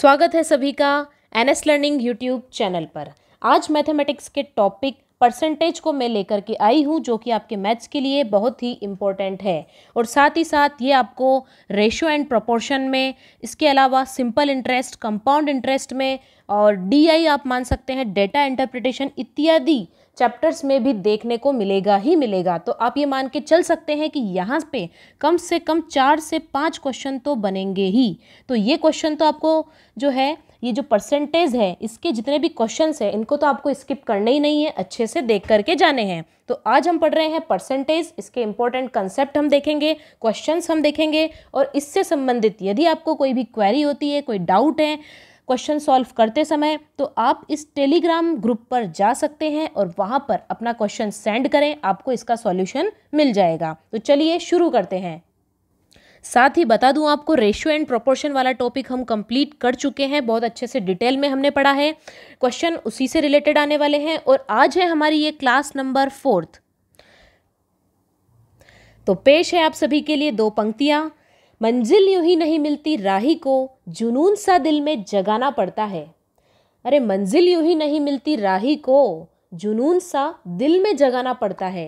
स्वागत है सभी का N S learning YouTube channel पर आज मैथमेटिक्स के टॉपिक परसेंटेज को मैं लेकर के आई हूँ जो कि आपके मैथ्स के लिए बहुत ही इम्पोर्टेंट है और साथ ही साथ ये आपको रेशियो एंड प्रोपोर्शन में इसके अलावा सिंपल इंटरेस्ट कंपाउंड इंटरेस्ट में और डीआई आप मान सकते हैं डेटा इंटरप्रिटेशन इत्यादि चैप्टर्स में भी देखने को मिलेगा ही मिलेगा तो आप ये मान के चल सकते हैं कि यहाँ पे कम से कम चार से पाँच क्वेश्चन तो बनेंगे ही तो ये क्वेश्चन तो आपको जो है ये जो परसेंटेज है इसके जितने भी क्वेश्चन हैं इनको तो आपको स्किप करने ही नहीं है अच्छे से देख करके जाने हैं तो आज हम पढ़ रहे हैं परसेंटेज इसके इंपॉर्टेंट कंसेप्ट हम देखेंगे क्वेश्चंस हम देखेंगे और इससे संबंधित यदि आपको कोई भी क्वेरी होती है कोई डाउट है क्वेश्चन सॉल्व करते समय तो आप इस टेलीग्राम ग्रुप पर जा सकते हैं और वहां पर अपना क्वेश्चन सेंड करें आपको इसका सॉल्यूशन मिल जाएगा तो चलिए शुरू करते हैं साथ ही बता दूं आपको रेशियो एंड प्रोपोर्शन वाला टॉपिक हम कंप्लीट कर चुके हैं बहुत अच्छे से डिटेल में हमने पढ़ा है क्वेश्चन उसी से रिलेटेड आने वाले हैं और आज है हमारी ये क्लास नंबर फोर्थ तो पेश है आप सभी के लिए दो पंक्तियां मंजिल यूं ही नहीं मिलती राही को जुनून सा दिल में जगाना पड़ता है अरे मंजिल यूं ही नहीं मिलती राही को जुनून सा दिल में जगाना पड़ता है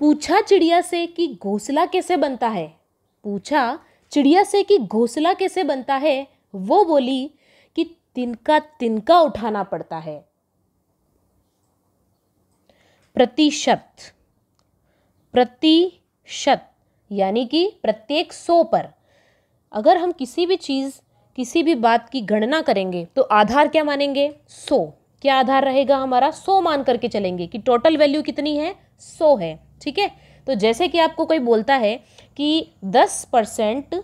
पूछा चिड़िया से कि घोंसला कैसे बनता है पूछा चिड़िया से कि घोंसला कैसे बनता है वो बोली कि तिनका तिनका उठाना पड़ता है प्रतिशत प्रतिशत यानी कि प्रत्येक सौ पर अगर हम किसी भी चीज़ किसी भी बात की गणना करेंगे तो आधार क्या मानेंगे सो क्या आधार रहेगा हमारा सो मान करके चलेंगे कि टोटल वैल्यू कितनी है सौ है ठीक है तो जैसे कि आपको कोई बोलता है कि दस परसेंट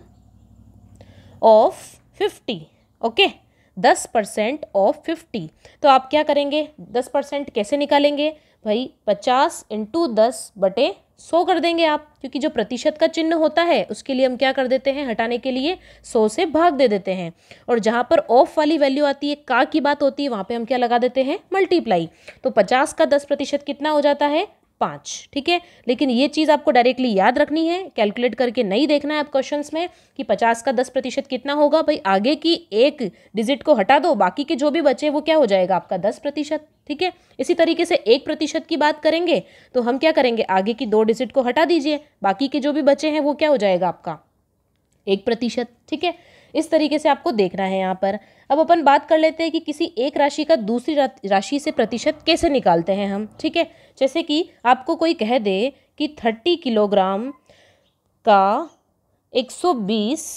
ऑफ फिफ्टी ओके दस परसेंट ऑफ फिफ्टी तो आप क्या करेंगे दस परसेंट कैसे निकालेंगे भाई पचास इंटू दस बटे सौ कर देंगे आप क्योंकि जो प्रतिशत का चिन्ह होता है उसके लिए हम क्या कर देते हैं हटाने के लिए सौ से भाग दे देते हैं और जहाँ पर ऑफ वाली वैल्यू आती है का की बात होती है वहाँ पे हम क्या लगा देते हैं मल्टीप्लाई तो पचास का दस प्रतिशत कितना हो जाता है पाँच ठीक है लेकिन ये चीज़ आपको डायरेक्टली याद रखनी है कैलकुलेट करके नहीं देखना है आप क्वेश्चन में कि पचास का दस प्रतिशत कितना होगा भाई आगे की एक डिजिट को हटा दो बाकी के जो भी बचे वो क्या हो जाएगा आपका दस प्रतिशत ठीक है इसी तरीके से एक प्रतिशत की बात करेंगे तो हम क्या करेंगे आगे की दो डिजिट को हटा दीजिए बाकी के जो भी बचे हैं वो क्या हो जाएगा आपका एक प्रतिशत ठीक है इस तरीके से आपको देखना है यहाँ पर अब अपन बात कर लेते हैं कि किसी एक राशि का दूसरी राशि से प्रतिशत कैसे निकालते हैं हम ठीक है जैसे कि आपको कोई कह दे कि थर्टी किलोग्राम का एक सौ बीस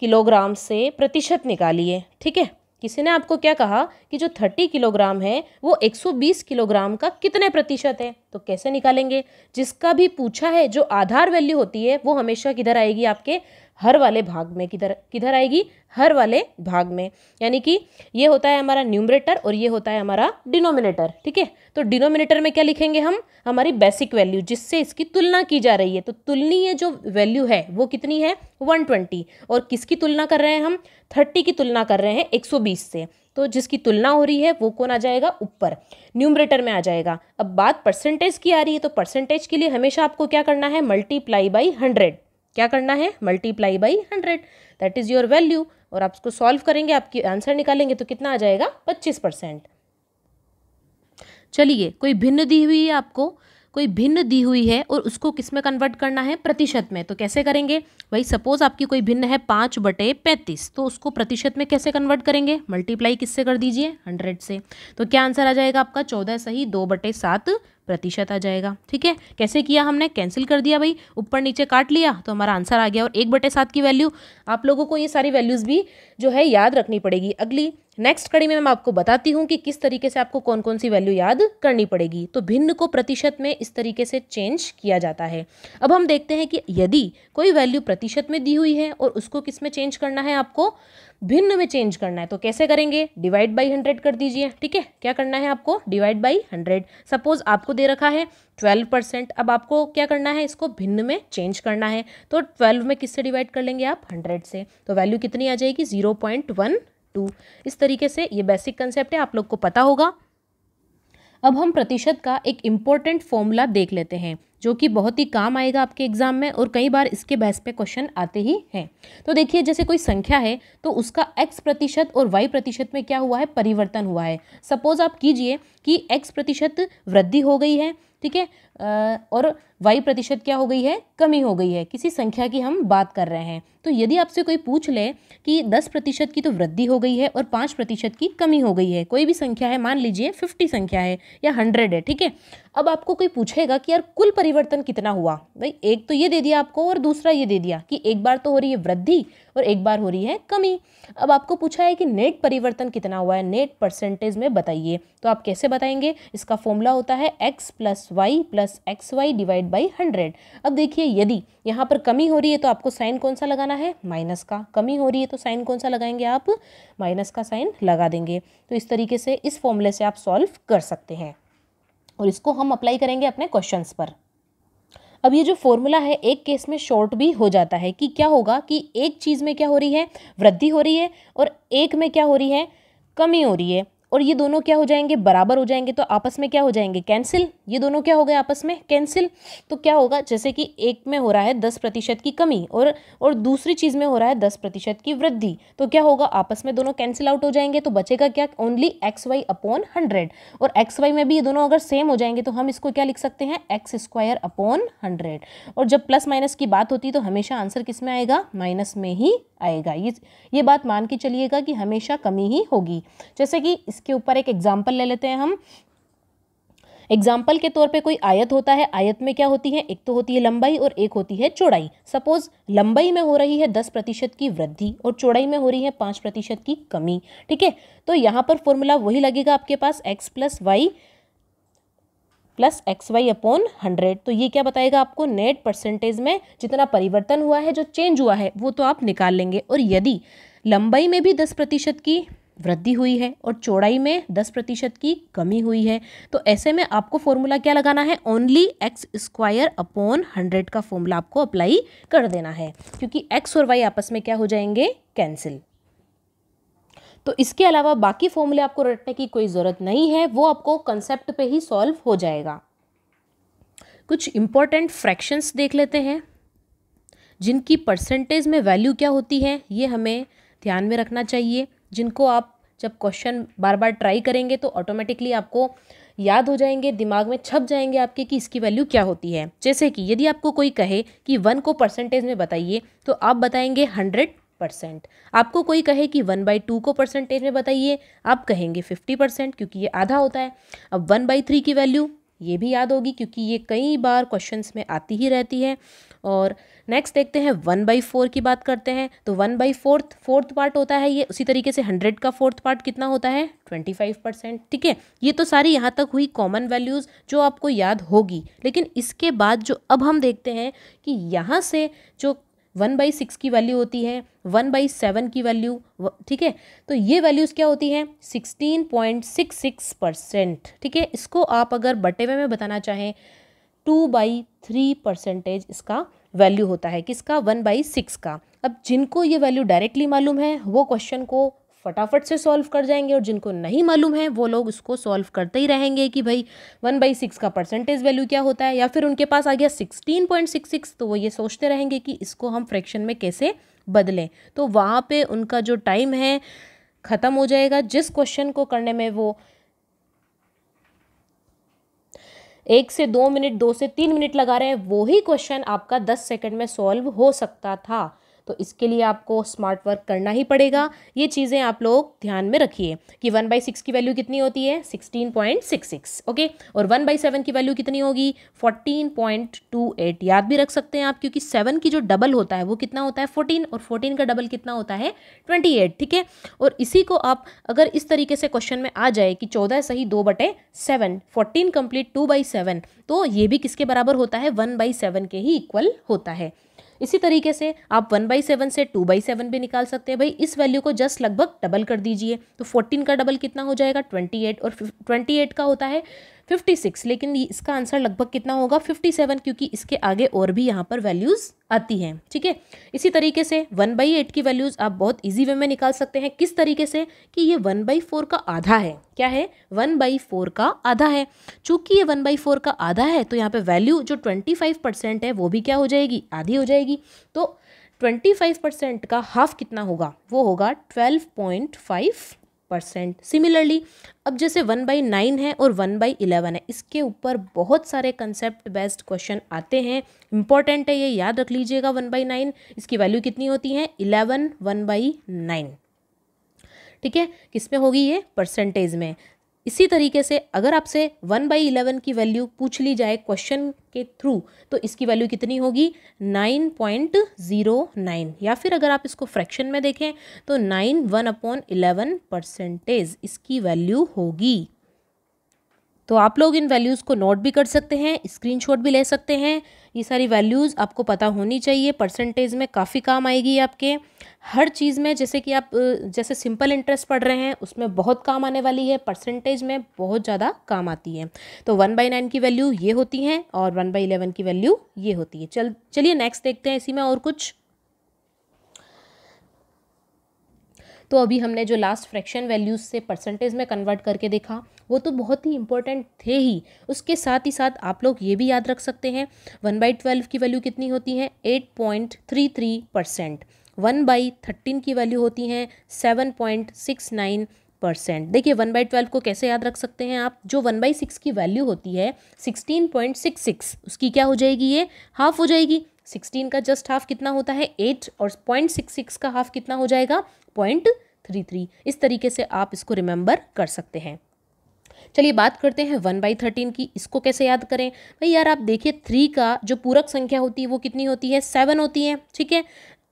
किलोग्राम से प्रतिशत निकालिए ठीक है किसी ने आपको क्या कहा कि जो थर्टी किलोग्राम है वो एक सौ बीस किलोग्राम का कितने प्रतिशत है तो कैसे निकालेंगे जिसका भी पूछा है जो आधार वैल्यू होती है वो हमेशा किधर आएगी आपके हर वाले भाग में किधर किधर आएगी हर वाले भाग में यानी कि ये होता है हमारा न्यूमरेटर और ये होता है हमारा डिनोमिनेटर ठीक है तो डिनोमिनेटर में क्या लिखेंगे हम हमारी बेसिक वैल्यू जिससे इसकी तुलना की जा रही है तो तुलनीय जो वैल्यू है वो कितनी है 120 और किसकी तुलना कर रहे हैं हम 30 की तुलना कर रहे हैं 120 से तो जिसकी तुलना हो रही है वो कौन आ जाएगा ऊपर न्यूमरेटर में आ जाएगा अब बात परसेंटेज की आ रही है तो परसेंटेज के लिए हमेशा आपको क्या करना है मल्टीप्लाई बाई हंड्रेड क्या करना है multiply by hundred that is your value और आप उसको सॉल्व करेंगे आपकी आंसर निकालेंगे तो कितना आ जाएगा पच्चीस परसेंट चलिए कोई भिन्न दी हुई है आपको कोई भिन्न दी हुई है और उसको किस में कन्वर्ट करना है प्रतिशत में तो कैसे करेंगे भाई सपोज आपकी कोई भिन्न है पाँच बटे पैंतीस तो उसको प्रतिशत में कैसे कन्वर्ट करेंगे मल्टीप्लाई किससे कर दीजिए हंड्रेड से तो क्या आंसर आ जाएगा आपका चौदह सही दो बटे सात प्रतिशत आ जाएगा ठीक है कैसे किया हमने कैंसिल कर दिया भाई ऊपर नीचे काट लिया तो हमारा आंसर आ गया और एक बटे सात की वैल्यू आप लोगों को ये सारी वैल्यूज़ भी जो है याद रखनी पड़ेगी अगली नेक्स्ट कड़ी में मैं आपको बताती हूँ कि किस तरीके से आपको कौन कौन सी वैल्यू याद करनी पड़ेगी तो भिन्न को प्रतिशत में इस तरीके से चेंज किया जाता है अब हम देखते हैं कि यदि कोई वैल्यू प्रतिशत में दी हुई है और उसको किस में चेंज करना है आपको भिन्न में चेंज करना है तो कैसे करेंगे डिवाइड बाई हंड्रेड कर दीजिए ठीक है क्या करना है आपको डिवाइड बाई हंड्रेड सपोज आपको दे रखा है ट्वेल्व परसेंट अब आपको क्या करना है इसको भिन्न में चेंज करना है तो ट्वेल्व में किससे डिवाइड कर लेंगे आप हंड्रेड से तो वैल्यू कितनी आ जाएगी जीरो पॉइंट वन टू इस तरीके से ये बेसिक कंसेप्ट है आप लोग को पता होगा अब हम प्रतिशत का एक इम्पॉर्टेंट फॉर्मूला देख लेते हैं जो कि बहुत ही काम आएगा आपके एग्ज़ाम में और कई बार इसके बहस पे क्वेश्चन आते ही हैं तो देखिए जैसे कोई संख्या है तो उसका एक्स प्रतिशत और वाई प्रतिशत में क्या हुआ है परिवर्तन हुआ है सपोज़ आप कीजिए कि एक्स प्रतिशत वृद्धि हो गई है ठीक है और वाई प्रतिशत क्या हो गई है कमी हो गई है किसी संख्या की हम बात कर रहे हैं तो यदि आपसे कोई पूछ ले कि दस प्रतिशत की तो वृद्धि हो गई है और पाँच प्रतिशत की कमी हो गई है कोई भी संख्या है मान लीजिए फिफ्टी संख्या है या हंड्रेड है ठीक है अब आपको कोई पूछेगा कि यार कुल परिवर्तन कितना हुआ भाई एक तो ये दे दिया आपको और दूसरा ये दे दिया कि एक बार तो हो रही है वृद्धि और एक बार हो रही है कमी अब आपको पूछा है कि नेट परिवर्तन कितना हुआ है नेट परसेंटेज में बताइए तो आप कैसे बताएंगे इसका फॉर्मूला होता है x plus y plus x y divide by hundred अब देखिए यदि यहाँ पर कमी हो रही है तो आपको साइन कौन सा लगाना है माइनस का कमी हो रही है तो साइन कौन सा लगाएंगे आप माइनस का साइन लगा देंगे तो इस तरीके से इस फॉर्मूले से आप सॉल्व कर सकते हैं और इसको हम अप्लाई करेंगे अपने क्वेश्चंस पर अब ये जो फॉर्मूला है एक केस में शॉर्ट भी हो जाता है कि क्या होगा कि एक चीज़ में क्या हो रही है वृद्धि हो रही है और एक में क्या हो रही है कमी हो रही है और ये दोनों क्या हो जाएंगे बराबर हो जाएंगे तो आपस में क्या हो जाएंगे कैंसिल ये दोनों क्या हो गए आपस में कैंसिल तो क्या होगा जैसे कि एक में हो रहा है दस प्रतिशत की कमी और और दूसरी चीज़ में हो रहा है दस प्रतिशत की वृद्धि तो क्या होगा आपस में दोनों कैंसिल आउट हो जाएंगे तो बचेगा क्या only x y upon hundred और एक्स वाई में भी ये दोनों अगर सेम हो जाएंगे तो हम इसको क्या लिख सकते हैं एक्स स्क्वायर अपॉन हंड्रेड और जब प्लस माइनस की बात होती है तो हमेशा आंसर किस में आएगा माइनस में ही आएगा ये ये बात मान के चलिएगा कि हमेशा कमी ही होगी जैसे कि इसके ऊपर एक एग्जाम्पल ले लेते हैं हम एग्जाम्पल के तौर पे कोई आयत होता है आयत में क्या होती है एक तो होती है लंबाई और एक होती है चौड़ाई सपोज लंबाई में हो रही है दस प्रतिशत की वृद्धि और चौड़ाई में हो रही है पाँच प्रतिशत की कमी ठीक है तो यहाँ पर फॉर्मूला वही लगेगा आपके पास x plus y plus x y upon hundred तो ये क्या बताएगा आपको नेट परसेंटेज में जितना परिवर्तन हुआ है जो चेंज हुआ है वो तो आप निकाल लेंगे और यदि लंबाई में भी दस प्रतिशत की वृद्धि हुई है और चौड़ाई में दस प्रतिशत की कमी हुई है तो ऐसे में आपको फॉर्मूला क्या लगाना है only x square upon hundred का फॉर्मूला आपको अप्लाई कर देना है क्योंकि एक्स और वाई आपस में क्या हो जाएंगे कैंसिल तो इसके अलावा बाकी फॉर्मूले आपको रटने की कोई ज़रूरत नहीं है वो आपको कंसेप्ट पे ही सॉल्व हो जाएगा कुछ इम्पॉर्टेंट फ्रैक्शंस देख लेते हैं जिनकी परसेंटेज में वैल्यू क्या होती है ये हमें ध्यान में रखना चाहिए जिनको आप जब क्वेश्चन बार बार ट्राई करेंगे तो ऑटोमेटिकली आपको याद हो जाएंगे दिमाग में छप जाएंगे आपके कि इसकी वैल्यू क्या होती है जैसे कि यदि आपको कोई कहे कि वन को परसेंटेज में बताइए तो आप बताएंगे हंड्रेड परसेंट आपको कोई कहे कि वन बाई टू को परसेंटेज में बताइए आप कहेंगे फिफ्टी परसेंट क्योंकि ये आधा होता है अब वन बाई थ्री की वैल्यू ये भी याद होगी क्योंकि ये कई बार क्वेश्चंस में आती ही रहती है और नेक्स्ट देखते हैं वन बाई फोर की बात करते हैं तो one by fourth fourth part होता है ये उसी तरीके से हंड्रेड का फोर्थ पार्ट कितना होता है ट्वेंटी फाइव परसेंट ठीक है ये तो सारी यहाँ तक हुई कॉमन वैल्यूज़ जो आपको याद होगी लेकिन इसके बाद जो अब हम देखते हैं कि यहाँ से जो वन बाई सिक्स की वैल्यू होती है वन बाई सेवन की वैल्यू ठीक है तो ये वैल्यूज़ क्या होती हैं sixteen point six six percent ठीक है इसको आप अगर बटे हुए में बताना चाहें टू बाई थ्री परसेंटेज इसका वैल्यू होता है किसका वन बाई सिक्स का अब जिनको ये वैल्यू डायरेक्टली मालूम है वो क्वेश्चन को फटाफट से सॉल्व कर जाएंगे और जिनको नहीं मालूम है वो लोग उसको सॉल्व करते ही रहेंगे कि भाई वन बाई सिक्स का परसेंटेज वैल्यू क्या होता है या फिर उनके पास आ गया सिक्सटीन पॉइंट सिक्स सिक्स तो वो ये सोचते रहेंगे कि इसको हम फ्रैक्शन में कैसे बदलें तो वहाँ पर उनका जो टाइम है ख़त्म हो जाएगा जिस क्वेश्चन को करने में वो एक से दो मिनट दो से तीन मिनट लगा रहे हैं वो ही क्वेश्चन आपका दस सेकंड में सॉल्व हो सकता था तो इसके लिए आपको स्मार्ट वर्क करना ही पड़ेगा ये चीज़ें आप लोग ध्यान में रखिए कि वन बाई सिक्स की वैल्यू कितनी होती है sixteen point six six okay और वन बाई सेवन की वैल्यू कितनी होगी फोर्टीन पॉइंट टू एट याद भी रख सकते हैं आप क्योंकि सेवन की जो डबल होता है वो कितना होता है फोर्टीन और फोर्टीन का डबल कितना होता है ट्वेंटी एट ठीक है और इसी को आप अगर इस तरीके से क्वेश्चन में आ जाए कि चौदह सही दो बटे seven fourteen complete two by seven तो ये भी किसके बराबर होता है वन बाई सेवन के ही इक्वल होता है इसी तरीके से आप वन बाई सेवन से टू बाई सेवन भी निकाल सकते हैं भाई इस वैल्यू को जस्ट लगभग डबल कर दीजिए तो फोर्टीन का डबल कितना हो जाएगा ट्वेंटी एट और ट्वेंटी एट का होता है 56 लेकिन इसका आंसर लगभग कितना होगा 57 क्योंकि इसके आगे और भी यहाँ पर वैल्यूज़ आती हैं ठीक है इसी तरीके से वन बाई एट की वैल्यूज़ आप बहुत इजी वे में निकाल सकते हैं किस तरीके से कि ये वन बाई फोर का आधा है क्या है वन बाई फोर का आधा है चूंकि ये वन बाई फोर का आधा है तो यहाँ पर वैल्यू जो ट्वेंटी फाइव परसेंट है वो भी क्या हो जाएगी आधी हो जाएगी तो ट्वेंटी फाइव परसेंट का हाफ कितना होगा वो होगा twelve point five percent similarly अब जैसे वन बाई नाइन है और वन बाई इलेवन है इसके ऊपर बहुत सारे कंसेप्ट बेस्ड क्वेश्चन आते हैं इंपॉर्टेंट है ये याद रख लीजिएगा वन बाई नाइन इसकी वैल्यू कितनी होती है इलेवन वन बाई नाइन ठीक है किस में होगी ये परसेंटेज में इसी तरीके से अगर आपसे वन बाई इलेवन की वैल्यू पूछ ली जाए क्वेश्चन के थ्रू तो इसकी वैल्यू कितनी होगी नाइन पॉइंट ज़ीरो नाइन या फिर अगर आप इसको फ्रैक्शन में देखें तो nine one upon eleven percentage इसकी वैल्यू होगी तो आप लोग इन वैल्यूज़ को नोट भी कर सकते हैं स्क्रीनशॉट भी ले सकते हैं ये सारी वैल्यूज़ आपको पता होनी चाहिए परसेंटेज में काफ़ी काम आएगी आपके हर चीज़ में जैसे कि आप जैसे सिंपल इंटरेस्ट पढ़ रहे हैं उसमें बहुत काम आने वाली है परसेंटेज में बहुत ज़्यादा काम आती है तो वन बाई नाइन की वैल्यू ये होती है और वन बाई इलेवन की वैल्यू ये होती है चल चलिए नेक्स्ट देखते हैं इसी में और कुछ तो अभी हमने जो लास्ट फ्रैक्शन वैल्यूज़ से परसेंटेज में कन्वर्ट करके देखा वो तो बहुत ही इंपॉर्टेंट थे ही उसके साथ ही साथ आप लोग ये भी याद रख सकते हैं वन बाई ट्वेल्व की वैल्यू कितनी होती है eight point three three percent one by thirteen की वैल्यू होती है seven point six nine percent देखिए वन बाई ट्वेल्व को कैसे याद रख सकते हैं आप जो वन बाई सिक्स की वैल्यू होती है सिक्सटीन पॉइंट सिक्स सिक्स उसकी क्या हो जाएगी ये हाफ हो जाएगी सिक्सटीन का जस्ट हाफ कितना होता है एट और पॉइंट सिक्स सिक्स का हाफ कितना हो जाएगा पॉइंट थ्री थ्री इस तरीके से आप इसको रिमेंबर कर सकते हैं चलिए बात करते हैं वन बाई थर्टीन की इसको कैसे याद करें भाई यार आप देखिए थ्री का जो पूरक संख्या होती है वो कितनी होती है सेवन होती है ठीक है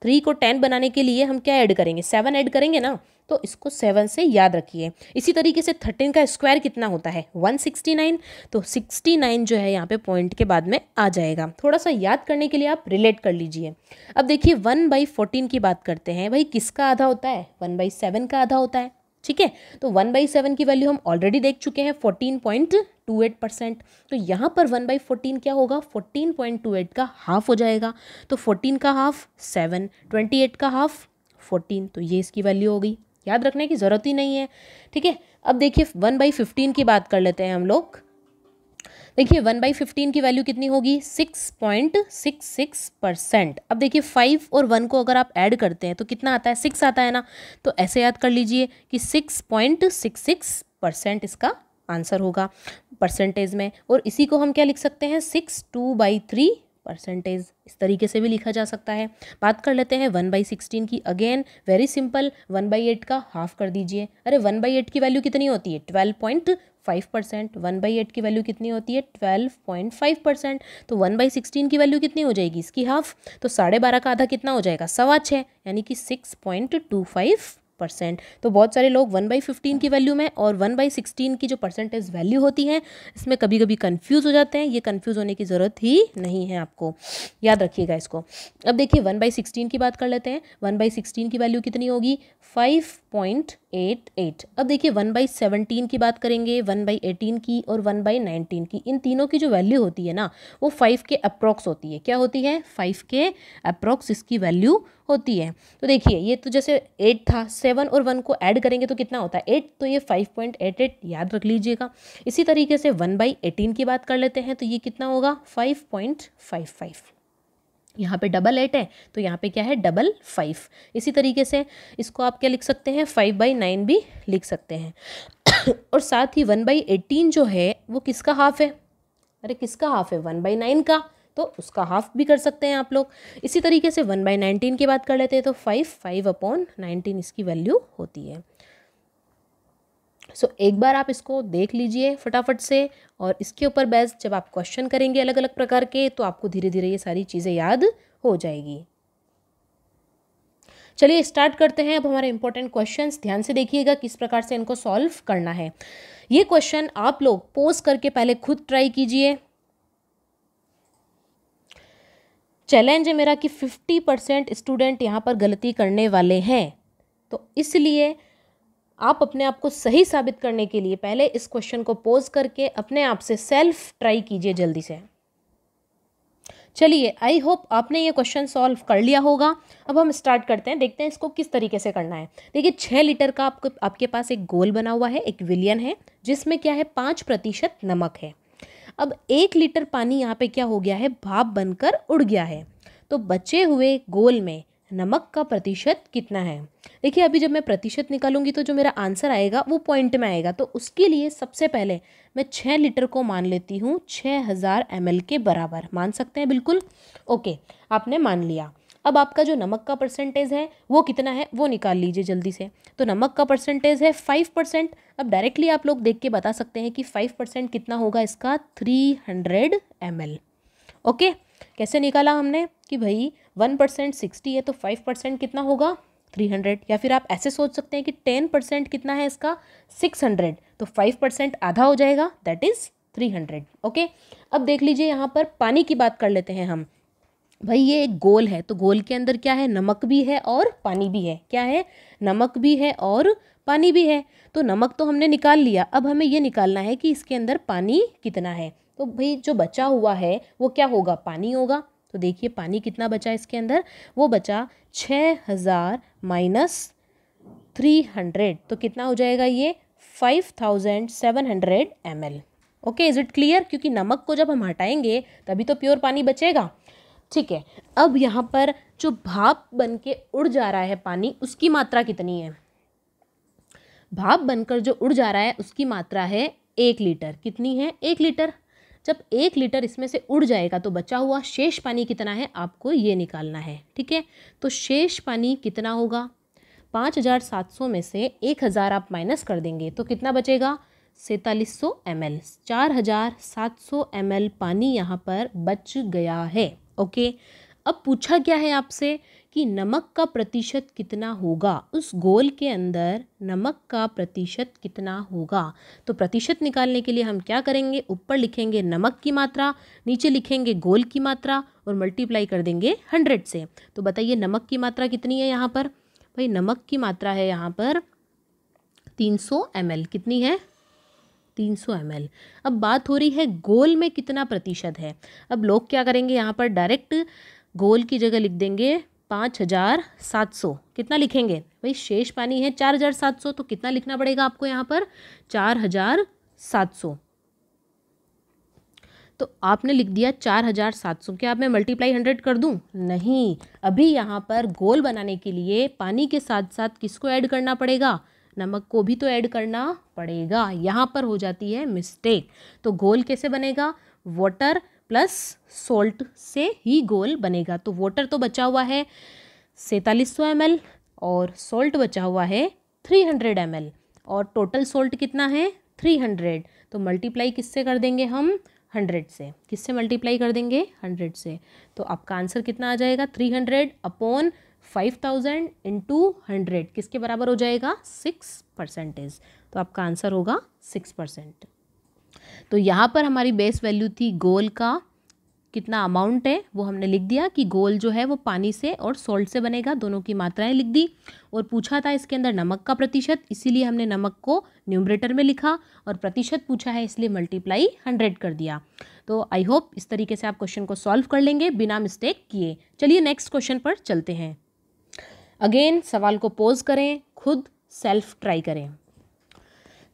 थ्री को टेन बनाने के लिए हम क्या ऐड करेंगे सेवन ऐड करेंगे ना तो इसको सेवन से याद रखिए इसी तरीके से थर्टीन का स्क्वायर कितना होता है वन सिक्सटी नाइन तो सिक्सटी नाइन जो है यहाँ पे पॉइंट के बाद में आ जाएगा थोड़ा सा याद करने के लिए आप रिलेट कर लीजिए अब देखिए वन बाई फोर्टीन की बात करते हैं भाई किसका आधा होता है वन बाई सेवन का आधा होता है ठीक है तो वन बाई सेवन की वैल्यू हम ऑलरेडी देख चुके हैं fourteen point two eight percent तो यहाँ पर वन बाई फोर्टीन क्या होगा फोर्टीन पॉइंट टू एट का हाफ हो जाएगा तो फोर्टीन का हाफ सेवन ट्वेंटी एट का हाफ फोर्टीन तो ये इसकी वैल्यू होगी याद रखने की ज़रूरत ही नहीं है ठीक है अब देखिए वन बाई फिफ्टीन की बात कर लेते हैं हम लोग देखिए वन बाई फिफ्टीन की वैल्यू कितनी होगी six point six six percent अब देखिए फाइव और वन को अगर आप ऐड करते हैं तो कितना आता है सिक्स आता है ना तो ऐसे याद कर लीजिए कि six point six six percent इसका आंसर होगा परसेंटेज में और इसी को हम क्या लिख सकते हैं six two by three percentage इस तरीके से भी लिखा जा सकता है बात कर लेते हैं वन बाई सिक्सटीन की again very simple one by eight का हाफ कर दीजिए अरे वन बाई एट की वैल्यू कितनी होती है twelve point five percent one by eight की वैल्यू कितनी होती है ट्वेल्व पॉइंट फाइव परसेंट तो वन बाई सिक्सटीन की वैल्यू कितनी हो जाएगी इसकी हाफ तो साढ़े बारह का आधा कितना हो जाएगा सवा छः यानी कि six point two five percent तो बहुत सारे लोग वन बाई फिफ्टीन की वैल्यू में और वन बाई सिक्सटीन की जो परसेंटेज वैल्यू होती है इसमें कभी कभी कन्फ्यूज़ हो जाते हैं ये कन्फ्यूज़ होने की ज़रूरत ही नहीं है आपको याद रखिएगा इसको अब देखिए वन बाई सिक्सटीन की बात कर लेते हैं वन बाई सिक्सटीन की वैल्यू कितनी होगी फाइव पॉइंट एट एट अब देखिए वन बाई सेवनटीन की बात करेंगे वन बाई एटीन की और वन बाई नाइनटीन की इन तीनों की जो वैल्यू होती है ना वो फाइव के अप्रॉक्स होती है क्या होती है फाइव के अप्रॉक्स इसकी वैल्यू होती है तो देखिए ये तो जैसे एट था सेवन और वन को ऐड करेंगे तो कितना होता है एट तो ये फाइव पॉइंट एट एट याद रख लीजिएगा इसी तरीके से वन बाई एटीन की बात कर लेते हैं तो ये कितना होगा फाइव पॉइंट फाइव फाइव यहाँ पे डबल एट है तो यहाँ पे क्या है डबल फाइव इसी तरीके से इसको आप क्या लिख सकते हैं फाइव बाई नाइन भी लिख सकते हैं और साथ ही वन बाई एटीन जो है वो किसका हाफ है अरे किसका हाफ है वन बाई नाइन का तो उसका हाफ भी कर सकते हैं आप लोग इसी तरीके से वन बाई नाइनटीन की बात कर लेते हैं तो फाइव फाइव अपॉन नाइनटीन इसकी वैल्यू होती है सो एक बार आप इसको देख लीजिए फटाफट से और इसके ऊपर बेस्ट जब आप क्वेश्चन करेंगे अलग अलग प्रकार के तो आपको धीरे धीरे ये सारी चीज़ें याद हो जाएगी चलिए स्टार्ट करते हैं अब हमारे इंपॉर्टेंट क्वेश्चन ध्यान से देखिएगा किस प्रकार से इनको सॉल्व करना है ये क्वेश्चन आप लोग पोज करके पहले खुद ट्राई कीजिए चैलेंज है मेरा कि फिफ्टी परसेंट स्टूडेंट यहाँ पर गलती करने वाले हैं तो इसलिए आप अपने आप को सही साबित करने के लिए पहले इस क्वेश्चन को पोज करके अपने आप से सेल्फ ट्राई कीजिए जल्दी से चलिए आई होप आपने ये क्वेश्चन सॉल्व कर लिया होगा अब हम स्टार्ट करते हैं देखते हैं इसको किस तरीके से करना है देखिए छः लीटर का आपको आपके पास एक गोल बना हुआ है एक विलियन है जिसमें क्या है पाँच प्रतिशत नमक है अब एक लीटर पानी यहाँ पे क्या हो गया है भाप बनकर उड़ गया है तो बचे हुए गोल में नमक का प्रतिशत कितना है देखिए अभी जब मैं प्रतिशत निकालूंगी तो जो मेरा आंसर आएगा वो पॉइंट में आएगा तो उसके लिए सबसे पहले मैं छः लीटर को मान लेती हूँ छः हज़ार एम के बराबर मान सकते हैं बिल्कुल ओके आपने मान लिया अब आपका जो नमक का परसेंटेज है वो कितना है वो निकाल लीजिए जल्दी से तो नमक का परसेंटेज है फाइव परसेंट अब डायरेक्टली आप लोग देख के बता सकते हैं कि फाइव परसेंट कितना होगा इसका थ्री हंड्रेड एम ओके कैसे निकाला हमने कि भाई वन परसेंट सिक्सटी है तो फाइव परसेंट कितना होगा थ्री हंड्रेड या फिर आप ऐसे सोच सकते हैं कि टेन परसेंट कितना है इसका सिक्स हंड्रेड तो फाइव परसेंट आधा हो जाएगा that is three hundred okay अब देख लीजिए यहाँ पर पानी की बात कर लेते हैं हम भाई ये एक गोल है तो गोल के अंदर क्या है नमक भी है और पानी भी है क्या है नमक भी है और पानी भी है तो नमक तो हमने निकाल लिया अब हमें ये निकालना है कि इसके अंदर पानी कितना है तो भाई जो बचा हुआ है वो क्या होगा पानी होगा तो देखिए पानी कितना बचा इसके अंदर वो बचा छः हज़ार माइनस थ्री हंड्रेड तो कितना हो जाएगा ये five thousand seven hundred M L okay is it clear क्योंकि नमक को जब हम हटाएंगे तभी तो प्योर पानी बचेगा ठीक है अब यहाँ पर जो भाप बन के उड़ जा रहा है पानी उसकी मात्रा कितनी है भाप बनकर जो उड़ जा रहा है उसकी मात्रा है एक लीटर कितनी है एक लीटर जब एक लीटर इसमें से उड़ जाएगा तो बचा हुआ शेष पानी कितना है आपको ये निकालना है ठीक है तो शेष पानी कितना होगा पाँच हज़ार सात सौ में से एक हज़ार आप माइनस कर देंगे तो कितना बचेगा सैंतालीस सौ एम एल चार हज़ार सात सौ एम एल पानी यहाँ पर बच गया है ओके अब पूछा क्या है आपसे कि नमक का प्रतिशत कितना होगा उस गोल के अंदर नमक का प्रतिशत कितना होगा तो प्रतिशत निकालने के लिए हम क्या करेंगे ऊपर लिखेंगे नमक की मात्रा नीचे लिखेंगे गोल की मात्रा और मल्टीप्लाई कर देंगे हंड्रेड से तो बताइए नमक की मात्रा कितनी है यहाँ पर भाई नमक की मात्रा है यहाँ पर तीन सौ कितनी है तीन सौ एम अब बात हो रही है गोल में कितना प्रतिशत है अब लोग क्या करेंगे यहाँ पर डायरेक्ट गोल की जगह लिख देंगे पाँच हज़ार सात सौ कितना लिखेंगे भाई शेष पानी है चार हज़ार सात सौ तो कितना लिखना पड़ेगा आपको यहाँ पर चार हज़ार सात सौ तो आपने लिख दिया चार हज़ार सात सौ क्या आप मैं मल्टीप्लाई हंड्रेड कर दूँ नहीं अभी यहाँ पर गोल बनाने के लिए पानी के साथ साथ किसको ऐड करना पड़ेगा नमक को भी तो ऐड करना पड़ेगा यहाँ पर हो जाती है मिस्टेक तो गोल कैसे बनेगा वाटर प्लस सोल्ट से ही गोल बनेगा तो वाटर तो बचा हुआ है सैंतालीस सौ एम और सोल्ट बचा हुआ है थ्री हंड्रेड एम और टोटल सोल्ट कितना है थ्री हंड्रेड तो मल्टीप्लाई किससे कर देंगे हम हंड्रेड से किससे मल्टीप्लाई कर देंगे हंड्रेड से तो आपका आंसर कितना आ जाएगा three hundred upon five thousand into hundred किसके बराबर हो जाएगा सिक्स परसेंटेज तो आपका आंसर होगा सिक्स परसेंट तो यहाँ पर हमारी बेस वैल्यू थी गोल का कितना अमाउंट है वो हमने लिख दिया कि गोल जो है वो पानी से और सॉल्ट से बनेगा दोनों की मात्राएं लिख दी और पूछा था इसके अंदर नमक का प्रतिशत इसीलिए हमने नमक को न्यूमरेटर में लिखा और प्रतिशत पूछा है इसलिए मल्टीप्लाई हंड्रेड कर दिया तो आई होप इस तरीके से आप क्वेश्चन को सॉल्व कर लेंगे बिना मिस्टेक किए चलिए नेक्स्ट क्वेश्चन पर चलते हैं अगेन सवाल को पोज करें खुद सेल्फ ट्राई करें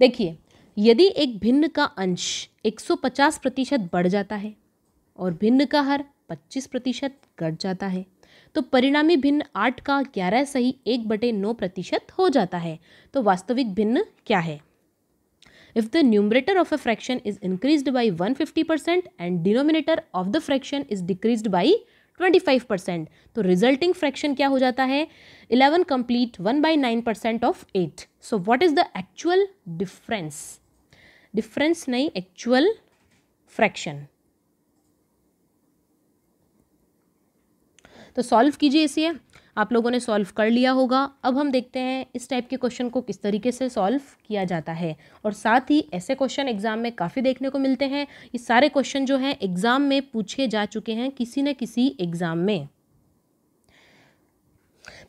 देखिए यदि एक भिन्न का अंश 150 प्रतिशत बढ़ जाता है और भिन्न का हर 25 प्रतिशत घट जाता है तो परिणामी भिन्न आठ का ग्यारह सही एक बटे नौ प्रतिशत हो जाता है तो वास्तविक भिन्न क्या है if the numerator of a fraction is increase by one fifty percent and denominator of the fraction is decrease by twenty five percent तो रिजल्टिंग फ्रैक्शन क्या हो जाता है eleven complete one by nine percent of eight so what is the actual difference difference नहीं actual fraction तो solve कीजिए इसे आप लोगों ने सॉल्व कर लिया होगा अब हम देखते हैं इस टाइप के क्वेश्चन को किस तरीके से सॉल्व किया जाता है और साथ ही ऐसे क्वेश्चन एग्ज़ाम में काफ़ी देखने को मिलते हैं ये सारे क्वेश्चन जो हैं एग्ज़ाम में पूछे जा चुके हैं किसी न किसी एग्ज़ाम में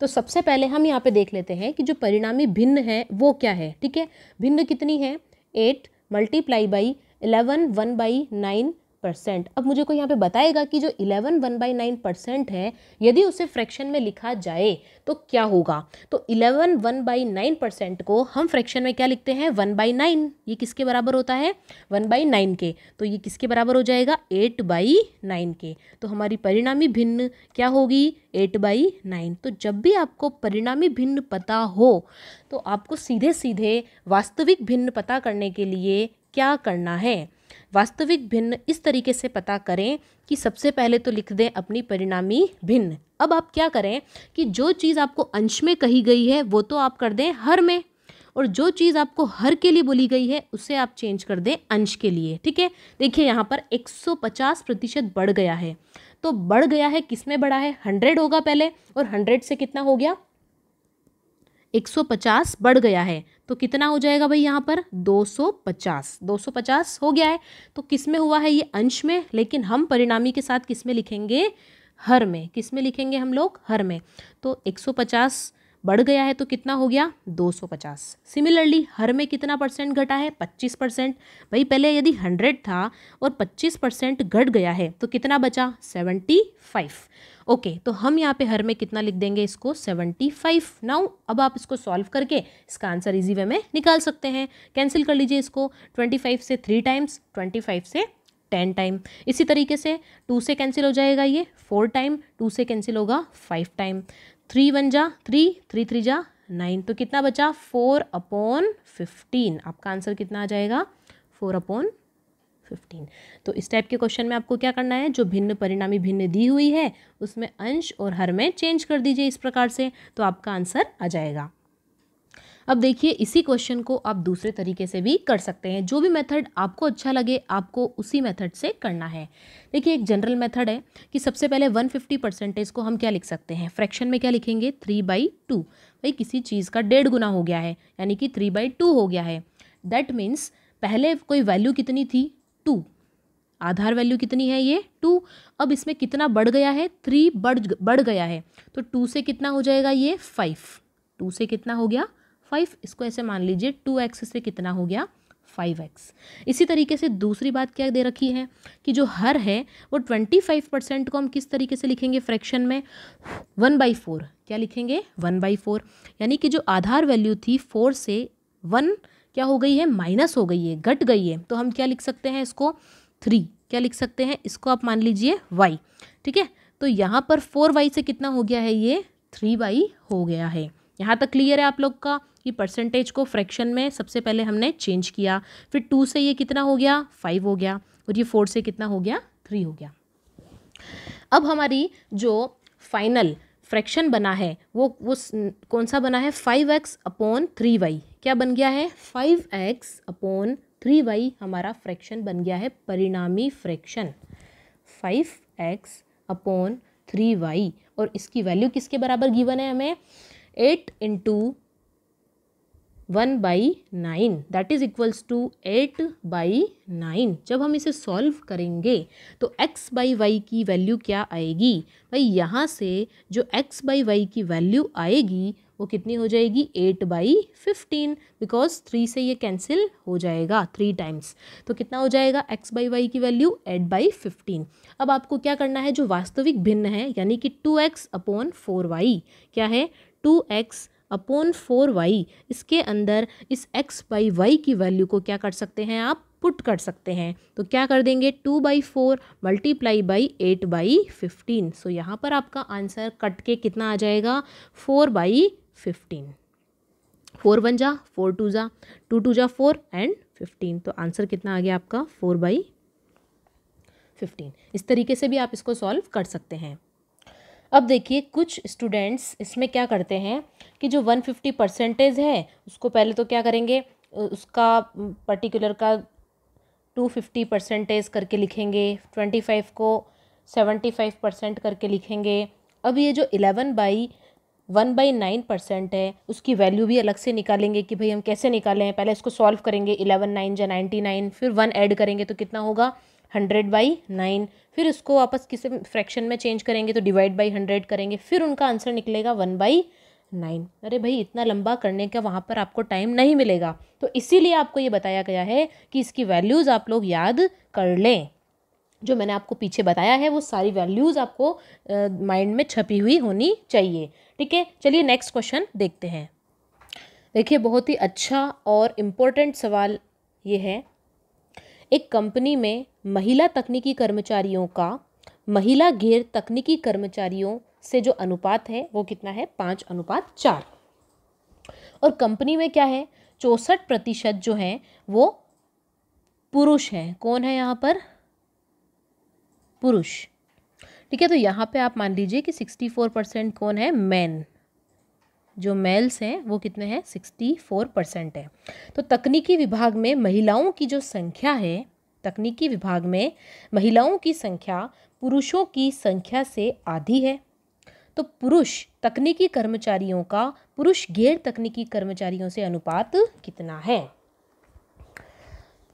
तो सबसे पहले हम यहाँ पे देख लेते हैं कि जो परिणामी भिन्न है वो क्या है ठीक है भिन्न कितनी है eight multiply by eleven one by nine percent अब मुझे को यहाँ पे बताएगा कि जो eleven one by nine percent है यदि उसे फ्रैक्शन में लिखा जाए तो क्या होगा तो eleven one by nine percent को हम फ्रैक्शन में क्या लिखते हैं वन बाई नाइन ये किसके बराबर होता है वन बाई नाइन के तो ये किसके बराबर हो जाएगा एट बाई नाइन के तो हमारी परिणामी भिन्न क्या होगी एट बाई नाइन तो जब भी आपको परिणामी भिन्न पता हो तो आपको सीधे सीधे वास्तविक भिन्न पता करने के लिए क्या करना है वास्तविक भिन्न इस तरीके से पता करें कि सबसे पहले तो लिख दें अपनी परिणामी भिन्न अब आप क्या करें कि जो चीज़ आपको अंश में कही गई है वो तो आप कर दें हर में और जो चीज़ आपको हर के लिए बोली गई है उसे आप चेंज कर दें अंश के लिए ठीक है देखिए यहाँ पर 150 प्रतिशत बढ़ गया है तो बढ़ गया है किस में बढ़ा है 100 होगा पहले और 100 से कितना हो गया 150 बढ़ गया है तो कितना हो जाएगा भाई यहाँ पर 250 250 हो गया है तो किस में हुआ है ये अंश में लेकिन हम परिणामी के साथ किस में लिखेंगे हर में किस में लिखेंगे हम लोग हर में तो 150 बढ़ गया है तो कितना हो गया 250 सिमिलरली हर में कितना परसेंट घटा है 25 परसेंट भाई पहले यदि 100 था और 25 परसेंट घट गया है तो कितना बचा 75 ओके तो हम यहाँ पे हर में कितना लिख देंगे इसको सेवेंटी फाइव नाउ अब आप इसको सॉल्व करके इसका आंसर इजी वे में निकाल सकते हैं कैंसिल कर लीजिए इसको ट्वेंटी फाइव से थ्री टाइम्स ट्वेंटी फाइव से टेन टाइम इसी तरीके से टू से कैंसिल हो जाएगा ये फोर टाइम टू से कैंसिल होगा फाइव टाइम थ्री वन जा थ्री थ्री थ्री जा नाइन तो कितना बचा फोर अपॉन फिफ्टीन आपका आंसर कितना आ जाएगा फोर अपॉन फिफ्टीन तो इस टाइप के क्वेश्चन में आपको क्या करना है जो भिन्न परिणामी भिन्न दी हुई है उसमें अंश और हर में चेंज कर दीजिए इस प्रकार से तो आपका आंसर आ जाएगा अब देखिए इसी क्वेश्चन को आप दूसरे तरीके से भी कर सकते हैं जो भी मेथड आपको अच्छा लगे आपको उसी मेथड से करना है देखिए एक जनरल मेथड है कि सबसे पहले 150 परसेंटेज को हम क्या लिख सकते हैं फ्रैक्शन में क्या लिखेंगे थ्री बाई टू भाई किसी चीज़ का डेढ़ गुना हो गया है यानी कि थ्री बाई टू हो गया है दैट मीन्स पहले कोई वैल्यू कितनी थी टू आधार वैल्यू कितनी है ये टू अब इसमें कितना बढ़ गया है थ्री बढ़ बढ़ गया है तो टू से कितना हो जाएगा ये फाइव टू से कितना हो गया फाइव इसको ऐसे मान लीजिए टू एक्स से कितना हो गया फाइव एक्स इसी तरीके से दूसरी बात क्या दे रखी है कि जो हर है वो ट्वेंटी फाइव परसेंट को हम किस तरीके से लिखेंगे फ्रैक्शन में वन बाई फोर क्या लिखेंगे वन बाई फोर यानी कि जो आधार वैल्यू थी फोर से वन क्या हो गई है माइनस हो गई है घट गई है तो हम क्या लिख सकते हैं इसको थ्री क्या लिख सकते हैं इसको आप मान लीजिए वाई ठीक है तो यहाँ पर फोर वाई से कितना हो गया है ये थ्री वाई हो गया है यहाँ तक क्लियर है आप लोग का कि परसेंटेज को फ्रैक्शन में सबसे पहले हमने चेंज किया फिर टू से ये कितना हो गया फाइव हो गया और ये फोर से कितना हो गया थ्री हो गया अब हमारी जो फाइनल फ्रैक्शन बना है वो वो कौन सा बना है five x upon three y क्या बन गया है five x upon three y हमारा फ्रैक्शन बन गया है परिणामी fraction five x upon three y और इसकी वैल्यू किसके बराबर गिवन है हमें eight into one by nine that is equals to eight by nine जब हम इसे सॉल्व करेंगे तो x बाई वाई की वैल्यू क्या आएगी भाई यहाँ से जो x बाई वाई की वैल्यू आएगी वो कितनी हो जाएगी eight by fifteen because three से ये कैंसिल हो जाएगा थ्री टाइम्स तो कितना हो जाएगा एक्स बाई वाई की वैल्यू एट बाई फिफ्टीन अब आपको क्या करना है जो वास्तविक भिन्न है यानी कि two x upon four y क्या है two x upon four y इसके अंदर इस एक्स बाई वाई की वैल्यू को क्या कर सकते हैं आप पुट कर सकते हैं तो क्या कर देंगे two by four multiply by eight by fifteen so यहाँ पर आपका आंसर कट के कितना आ जाएगा four by fifteen four one जा फोर टू जा टू टू जा फोर एंड फिफ्टीन तो आंसर कितना आ गया आपका फोर बाई फिफ्टीन इस तरीके से भी आप इसको सॉल्व कर सकते हैं अब देखिए कुछ स्टूडेंट्स इसमें क्या करते हैं कि जो वन फिफ्टी परसेंटेज है उसको पहले तो क्या करेंगे उसका पर्टिकुलर का टू फिफ्टी परसेंटेज करके लिखेंगे ट्वेंटी फाइव को सेवेंटी फाइव परसेंट करके लिखेंगे अब ये जो eleven by one by nine percent है उसकी वैल्यू भी अलग से निकालेंगे कि भाई हम कैसे निकालें पहले इसको सॉल्व करेंगे इलेवन नाइन या नाइन्टी नाइन फिर वन ऐड करेंगे तो कितना होगा हंड्रेड बाई नाइन फिर उसको वापस किसी फ्रैक्शन में चेंज करेंगे तो डिवाइड बाई हंड्रेड करेंगे फिर उनका आंसर निकलेगा वन बाई नाइन अरे भाई इतना लंबा करने का वहाँ पर आपको टाइम नहीं मिलेगा तो इसीलिए आपको ये बताया गया है कि इसकी वैल्यूज़ आप लोग याद कर लें जो मैंने आपको पीछे बताया है वो सारी वैल्यूज़ आपको माइंड में छपी हुई होनी चाहिए ठीक है चलिए नेक्स्ट क्वेश्चन देखते हैं देखिए बहुत ही अच्छा और इम्पोर्टेंट सवाल ये है एक कंपनी में महिला तकनीकी कर्मचारियों का महिला गैर तकनीकी कर्मचारियों से जो अनुपात है वो कितना है पाँच अनुपात चार और कंपनी में क्या है चौंसठ प्रतिशत जो है वो पुरुष हैं कौन है यहाँ पर पुरुष ठीक है तो यहाँ पे आप मान लीजिए कि सिक्सटी फोर परसेंट कौन है मैन जो मेल्स हैं वो कितने हैं सिक्सटी फोर परसेंट है तो तकनीकी विभाग में महिलाओं की जो संख्या है तकनीकी विभाग में महिलाओं की संख्या पुरुषों की संख्या से आधी है तो पुरुष तकनीकी कर्मचारियों का पुरुष गैर तकनीकी कर्मचारियों से अनुपात कितना है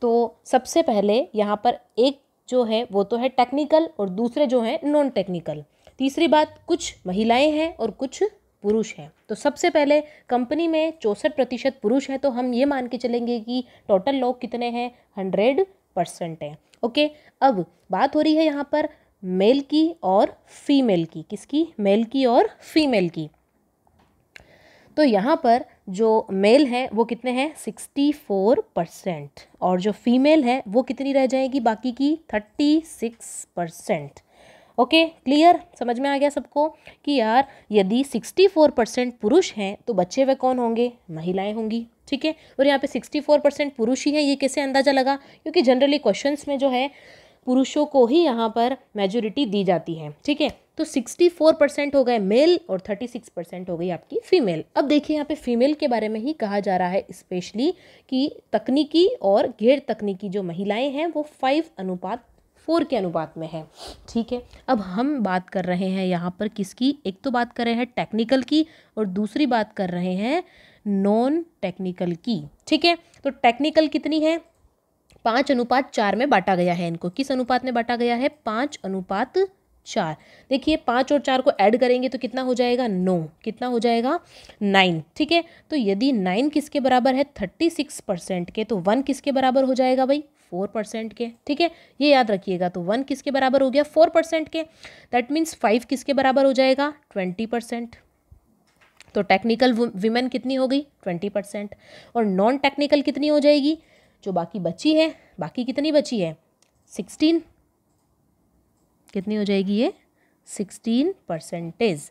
तो सबसे पहले यहाँ पर एक जो है वो तो है टेक्निकल और दूसरे जो हैं नॉन टेक्निकल तीसरी बात कुछ महिलाएं हैं और कुछ पुरुष हैं तो सबसे पहले कंपनी में चौंसठ प्रतिशत पुरुष हैं तो हम ये मान के चलेंगे कि टोटल लोग कितने हैं हंड्रेड परसेंट हैं ओके अब बात हो रही है यहाँ पर मेल की और फीमेल की किसकी मेल की और फीमेल की तो यहाँ पर जो मेल हैं वो कितने हैं सिक्सटी फोर परसेंट और जो फीमेल है वो कितनी रह जाएगी बाकी की thirty six percent okay clear समझ में आ गया सबको कि यार यदि सिक्सटी फोर परसेंट पुरुष हैं तो बच्चे वे कौन होंगे महिलाएं होंगी ठीक है और यहाँ पे सिक्सटी फोर परसेंट पुरुष ही हैं ये कैसे अंदाजा लगा क्योंकि जनरली क्वेश्चन में जो है पुरुषों को ही यहाँ पर मेजोरिटी दी जाती है ठीक है तो 64 परसेंट हो गए मेल और 36 परसेंट हो गई आपकी फीमेल अब देखिए यहाँ पे फीमेल के बारे में ही कहा जा रहा है स्पेशली कि तकनीकी और गैर तकनीकी जो महिलाएं हैं वो फाइव अनुपात फोर के अनुपात में है ठीक है अब हम बात कर रहे हैं यहाँ पर किसकी एक तो बात कर रहे हैं टेक्निकल की और दूसरी बात कर रहे हैं नॉन टेक्निकल की ठीक है तो टेक्निकल कितनी है पाँच अनुपात चार में बांटा गया है इनको किस अनुपात में बांटा गया है पाँच अनुपात चार देखिए पाँच और चार को ऐड करेंगे तो कितना हो जाएगा नौ कितना हो जाएगा नाइन ठीक है तो यदि नाइन किसके बराबर है थर्टी सिक्स परसेंट के तो वन किसके बराबर हो जाएगा भाई फोर परसेंट के ठीक है ये याद रखिएगा तो वन किसके बराबर हो गया फोर परसेंट के दैट मीन्स फाइव किसके बराबर हो जाएगा ट्वेंटी परसेंट तो टेक्निकल वीमेन कितनी हो गई ट्वेंटी परसेंट और नॉन टेक्निकल कितनी हो जाएगी जो बाकी बची है बाकी कितनी बची है सिक्सटीन कितनी हो जाएगी ये सिक्सटीन परसेंटेज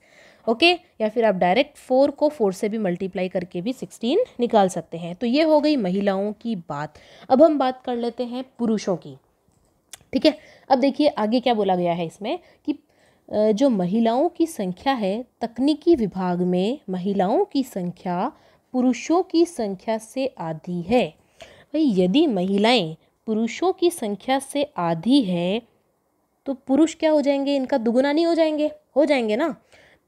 ओके या फिर आप डायरेक्ट फोर को फोर से भी मल्टीप्लाई करके भी सिक्सटीन निकाल सकते हैं तो ये हो गई महिलाओं की बात अब हम बात कर लेते हैं पुरुषों की ठीक है अब देखिए आगे क्या बोला गया है इसमें कि जो महिलाओं की संख्या है तकनीकी विभाग में महिलाओं की संख्या पुरुषों की संख्या से आधी है भाई यदि महिलाएं पुरुषों की संख्या से आधी है तो पुरुष क्या हो जाएंगे इनका दुगुना नहीं हो जाएंगे हो जाएंगे ना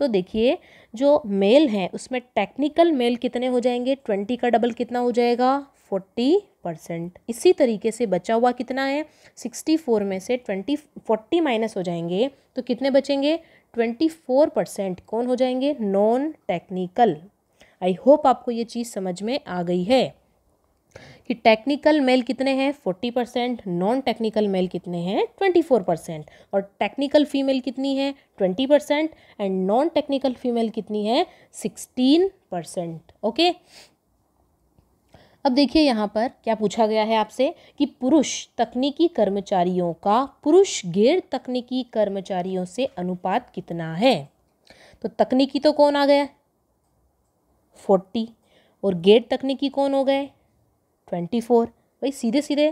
तो देखिए जो मेल हैं उसमें टेक्निकल मेल कितने हो जाएंगे ट्वेंटी का डबल कितना हो जाएगा फोर्टी परसेंट इसी तरीके से बचा हुआ कितना है सिक्सटी फोर में से ट्वेंटी फोर्टी माइनस हो जाएंगे तो कितने बचेंगे ट्वेंटी फोर परसेंट कौन हो जाएंगे नॉन टेक्निकल आई होप आपको ये चीज़ समझ में आ गई है कि टेक्निकल मेल कितने हैं forty percent non technical male कितने हैं ट्वेंटी फोर परसेंट और टेक्निकल फीमेल कितनी है twenty percent and non technical female कितनी है सिक्सटीन परसेंट ओके अब देखिए यहाँ पर क्या पूछा गया है आपसे कि पुरुष तकनीकी कर्मचारियों का पुरुष गैर तकनीकी कर्मचारियों से अनुपात कितना है तो तकनीकी तो कौन आ गया फोर्टी और गैर तकनीकी कौन हो गए ट्वेंटी फोर भाई सीधे सीधे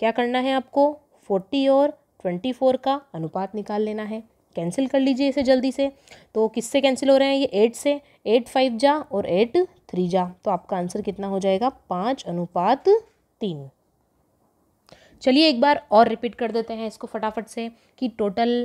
क्या करना है आपको फोर्टी और ट्वेंटी फोर का अनुपात निकाल लेना है कैंसिल कर लीजिए इसे जल्दी से तो किससे कैंसिल हो रहे हैं ये एट से एट फाइव जा और एट थ्री जा तो आपका आंसर कितना हो जाएगा पाँच अनुपात तीन चलिए एक बार और रिपीट कर देते हैं इसको फटाफट से कि टोटल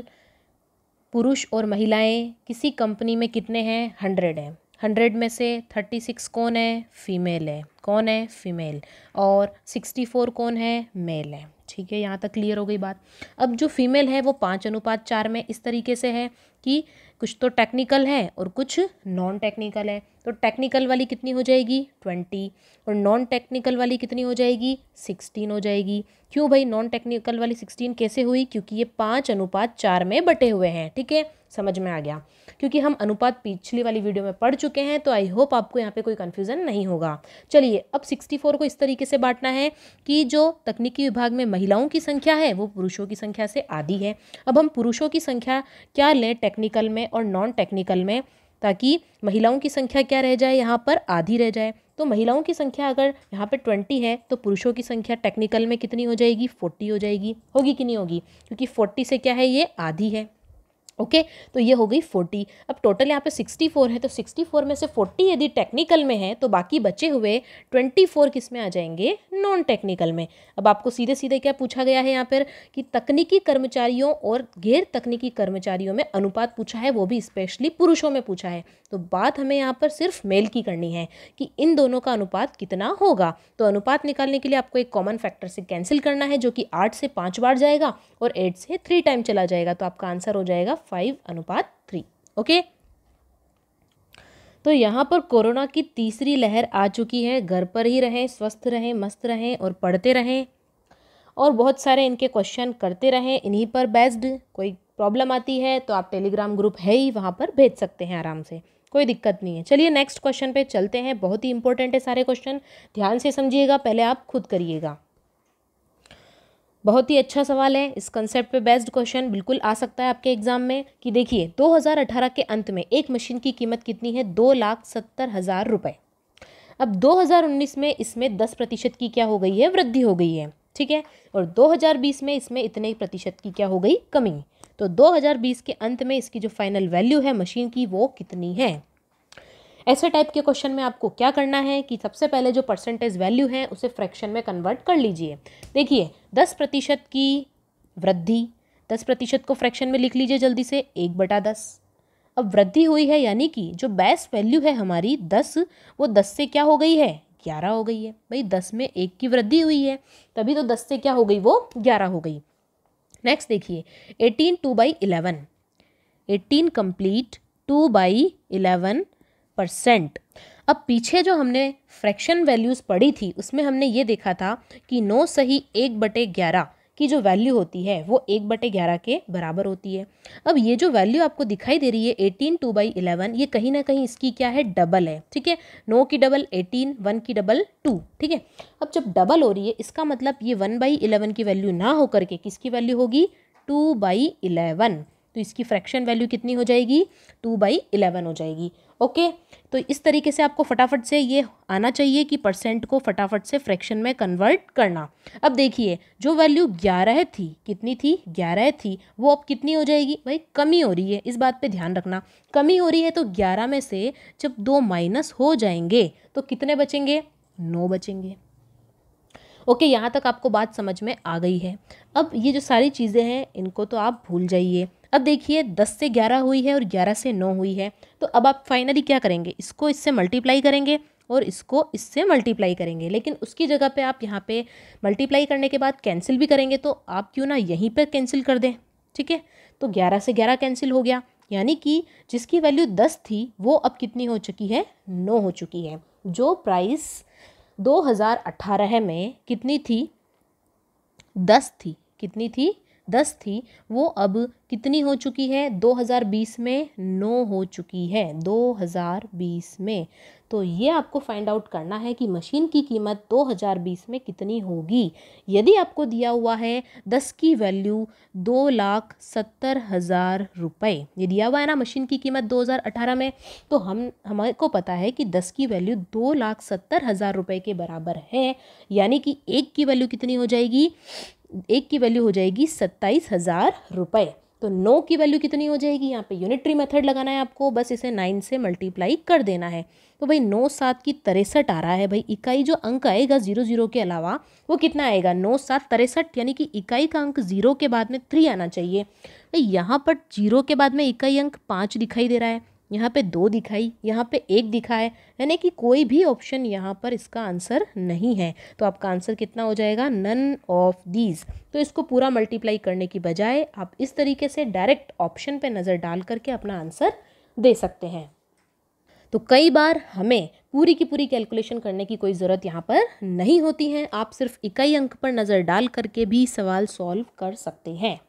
पुरुष और महिलाएं किसी कंपनी में कितने हैं हंड्रेड हैं हंड्रेड में से थर्टी सिक्स कौन है फीमेल है कौन है फीमेल और सिक्सटी फोर कौन है मेल है ठीक है यहाँ तक क्लियर हो गई बात अब जो फीमेल है वो पाँच अनुपात चार में इस तरीके से है कि कुछ तो टेक्निकल है और कुछ नॉन टेक्निकल है तो टेक्निकल वाली कितनी हो जाएगी ट्वेंटी और नॉन टेक्निकल वाली कितनी हो जाएगी सिक्सटीन हो जाएगी क्यों भाई नॉन टेक्निकल वाली सिक्सटीन कैसे हुई क्योंकि ये पाँच अनुपात चार में बटे हुए हैं ठीक है समझ में आ गया क्योंकि हम अनुपात पिछली वाली वीडियो में पढ़ चुके हैं तो आई होप आपको यहाँ पे कोई कन्फ्यूज़न नहीं होगा चलिए अब सिक्सटी फोर को इस तरीके से बांटना है कि जो तकनीकी विभाग में महिलाओं की संख्या है वो पुरुषों की संख्या से आधी है अब हम पुरुषों की संख्या क्या लें टेक्निकल में और नॉन टेक्निकल में ताकि महिलाओं की संख्या क्या रह जाए यहाँ पर आधी रह जाए तो महिलाओं की संख्या अगर यहाँ पे ट्वेंटी है तो पुरुषों की संख्या टेक्निकल में कितनी हो जाएगी फोर्टी हो जाएगी होगी कि नहीं होगी क्योंकि फोर्टी से क्या है ये आधी है ओके okay, तो ये हो गई फोर्टी अब टोटल यहाँ पे सिक्सटी फोर है तो सिक्सटी फोर में से फोर्टी यदि टेक्निकल में है तो बाकी बचे हुए ट्वेंटी फोर किस में आ जाएंगे नॉन टेक्निकल में अब आपको सीधे सीधे क्या पूछा गया है यहाँ पर कि तकनीकी कर्मचारियों और गैर तकनीकी कर्मचारियों में अनुपात पूछा है वो भी स्पेशली पुरुषों में पूछा है तो बात हमें यहाँ पर सिर्फ मेल की करनी है कि इन दोनों का अनुपात कितना होगा तो अनुपात निकालने के लिए आपको एक कॉमन फैक्टर से कैंसिल करना है जो कि आठ से पाँच बार जाएगा और एट से थ्री टाइम चला जाएगा तो आपका आंसर हो जाएगा फाइव अनुपात थ्री ओके तो यहाँ पर कोरोना की तीसरी लहर आ चुकी है घर पर ही रहें स्वस्थ रहें मस्त रहें और पढ़ते रहें और बहुत सारे इनके क्वेश्चन करते रहें इन्हीं पर बेस्ड कोई प्रॉब्लम आती है तो आप टेलीग्राम ग्रुप है ही वहाँ पर भेज सकते हैं आराम से कोई दिक्कत नहीं है चलिए नेक्स्ट क्वेश्चन पे चलते हैं बहुत ही इंपॉर्टेंट है सारे क्वेश्चन ध्यान से समझिएगा पहले आप खुद करिएगा बहुत ही अच्छा सवाल है इस कंसेप्ट पे बेस्ड क्वेश्चन बिल्कुल आ सकता है आपके एग्जाम में कि देखिए 2018 के अंत में एक मशीन की कीमत कितनी है दो लाख सत्तर हज़ार रुपये अब 2019 में इसमें 10 प्रतिशत की क्या हो गई है वृद्धि हो गई है ठीक है और 2020 में इसमें इतने प्रतिशत की क्या हो गई कमी तो 2020 के अंत में इसकी जो फाइनल वैल्यू है मशीन की वो कितनी है ऐसे टाइप के क्वेश्चन में आपको क्या करना है कि सबसे पहले जो परसेंटेज वैल्यू है उसे फ्रैक्शन में कन्वर्ट कर लीजिए देखिए दस प्रतिशत की वृद्धि दस प्रतिशत को फ्रैक्शन में लिख लीजिए जल्दी से एक बटा दस अब वृद्धि हुई है यानी कि जो बेस वैल्यू है हमारी दस वो दस से क्या हो गई है ग्यारह हो गई है भाई दस में एक की वृद्धि हुई है तभी तो दस से क्या हो गई वो ग्यारह हो गई नेक्स्ट देखिए eighteen two by eleven eighteen complete two by eleven percent अब पीछे जो हमने फ्रैक्शन वैल्यूज़ पढ़ी थी उसमें हमने ये देखा था कि नौ सही एक बटे ग्यारह की जो वैल्यू होती है वो एक बटे ग्यारह के बराबर होती है अब ये जो वैल्यू आपको दिखाई दे रही है एटीन टू बाई इलेवन ये कहीं ना कहीं इसकी क्या है डबल है ठीक है नौ की डबल एटीन वन की डबल टू ठीक है अब जब डबल हो रही है इसका मतलब ये वन बाई इलेवन की वैल्यू ना हो करके किसकी वैल्यू होगी टू बाई इलेवन तो इसकी फ्रैक्शन वैल्यू कितनी हो जाएगी टू बाई इलेवन हो जाएगी ओके तो इस तरीके से आपको फटाफट से ये आना चाहिए कि परसेंट को फटाफट से फ्रैक्शन में कन्वर्ट करना अब देखिए जो वैल्यू ग्यारह थी कितनी थी ग्यारह थी वो अब कितनी हो जाएगी भाई कमी हो रही है इस बात पे ध्यान रखना कमी हो रही है तो ग्यारह में से जब दो माइनस हो जाएंगे तो कितने बचेंगे नौ बचेंगे ओके यहाँ तक आपको बात समझ में आ गई है अब ये जो सारी चीज़ें हैं इनको तो आप भूल जाइए अब देखिए दस से ग्यारह हुई है और ग्यारह से नौ हुई है तो अब आप फाइनली क्या करेंगे इसको इससे मल्टीप्लाई करेंगे और इसको इससे मल्टीप्लाई करेंगे लेकिन उसकी जगह पे आप यहाँ पे मल्टीप्लाई करने के बाद कैंसिल भी करेंगे तो आप क्यों ना यहीं पर कैंसिल कर दें ठीक है तो ग्यारह से ग्यारह कैंसिल हो गया यानी कि जिसकी वैल्यू दस थी वो अब कितनी हो चुकी है नौ हो चुकी है जो प्राइस 2018 में कितनी थी दस थी कितनी थी दस थी वो अब कितनी हो चुकी है 2020 में नौ हो चुकी है 2020 में तो ये आपको फाइंड आउट करना है कि मशीन की कीमत 2020 में कितनी होगी यदि आपको दिया हुआ है दस की वैल्यू दो लाख सत्तर हज़ार रुपये ये दिया हुआ है ना मशीन की कीमत 2018 में तो हम हमारे को पता है कि दस की वैल्यू दो लाख सत्तर हज़ार रुपये के बराबर है यानी कि एक की वैल्यू कितनी हो जाएगी एक की वैल्यू हो जाएगी सत्ताईस हज़ार रुपये तो नौ की वैल्यू कितनी हो जाएगी यहाँ पे यूनिटरी मेथड लगाना है आपको बस इसे नाइन से मल्टीप्लाई कर देना है तो भाई नौ सात की तिरसठ आ रहा है भाई इकाई जो अंक आएगा जीरो जीरो के अलावा वो कितना आएगा नौ सात तिरसठ यानी कि इकाई का अंक जीरो के बाद में थ्री आना चाहिए भाई तो यहाँ पर जीरो के बाद में इकाई अंक पाँच दिखाई दे रहा है यहाँ पे दो दिखाई यहाँ पे एक दिखा है यानी कि कोई भी ऑप्शन यहाँ पर इसका आंसर नहीं है तो आपका आंसर कितना हो जाएगा नन ऑफ दीज तो इसको पूरा मल्टीप्लाई करने की बजाय आप इस तरीके से डायरेक्ट ऑप्शन पे नज़र डाल करके अपना आंसर दे सकते हैं तो कई बार हमें पूरी की पूरी कैलकुलेशन करने की कोई ज़रूरत यहाँ पर नहीं होती है आप सिर्फ इकाई अंक पर नज़र डाल करके भी सवाल सॉल्व कर सकते हैं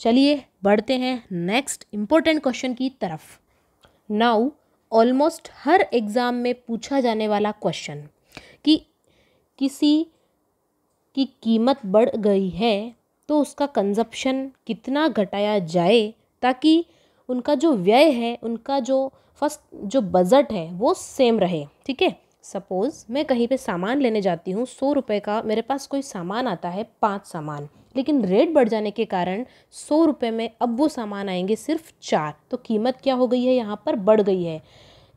चलिए बढ़ते हैं नेक्स्ट इम्पोर्टेंट क्वेश्चन की तरफ नाउ ऑलमोस्ट हर एग्ज़ाम में पूछा जाने वाला क्वेश्चन कि किसी की कीमत बढ़ गई है तो उसका कंजप्शन कितना घटाया जाए ताकि उनका जो व्यय है उनका जो फर्स्ट जो बजट है वो सेम रहे ठीक है सपोज़ मैं कहीं पे सामान लेने जाती हूँ सौ रुपये का मेरे पास कोई सामान आता है पांच सामान लेकिन रेट बढ़ जाने के कारण सौ रुपये में अब वो सामान आएंगे सिर्फ चार तो कीमत क्या हो गई है यहाँ पर बढ़ गई है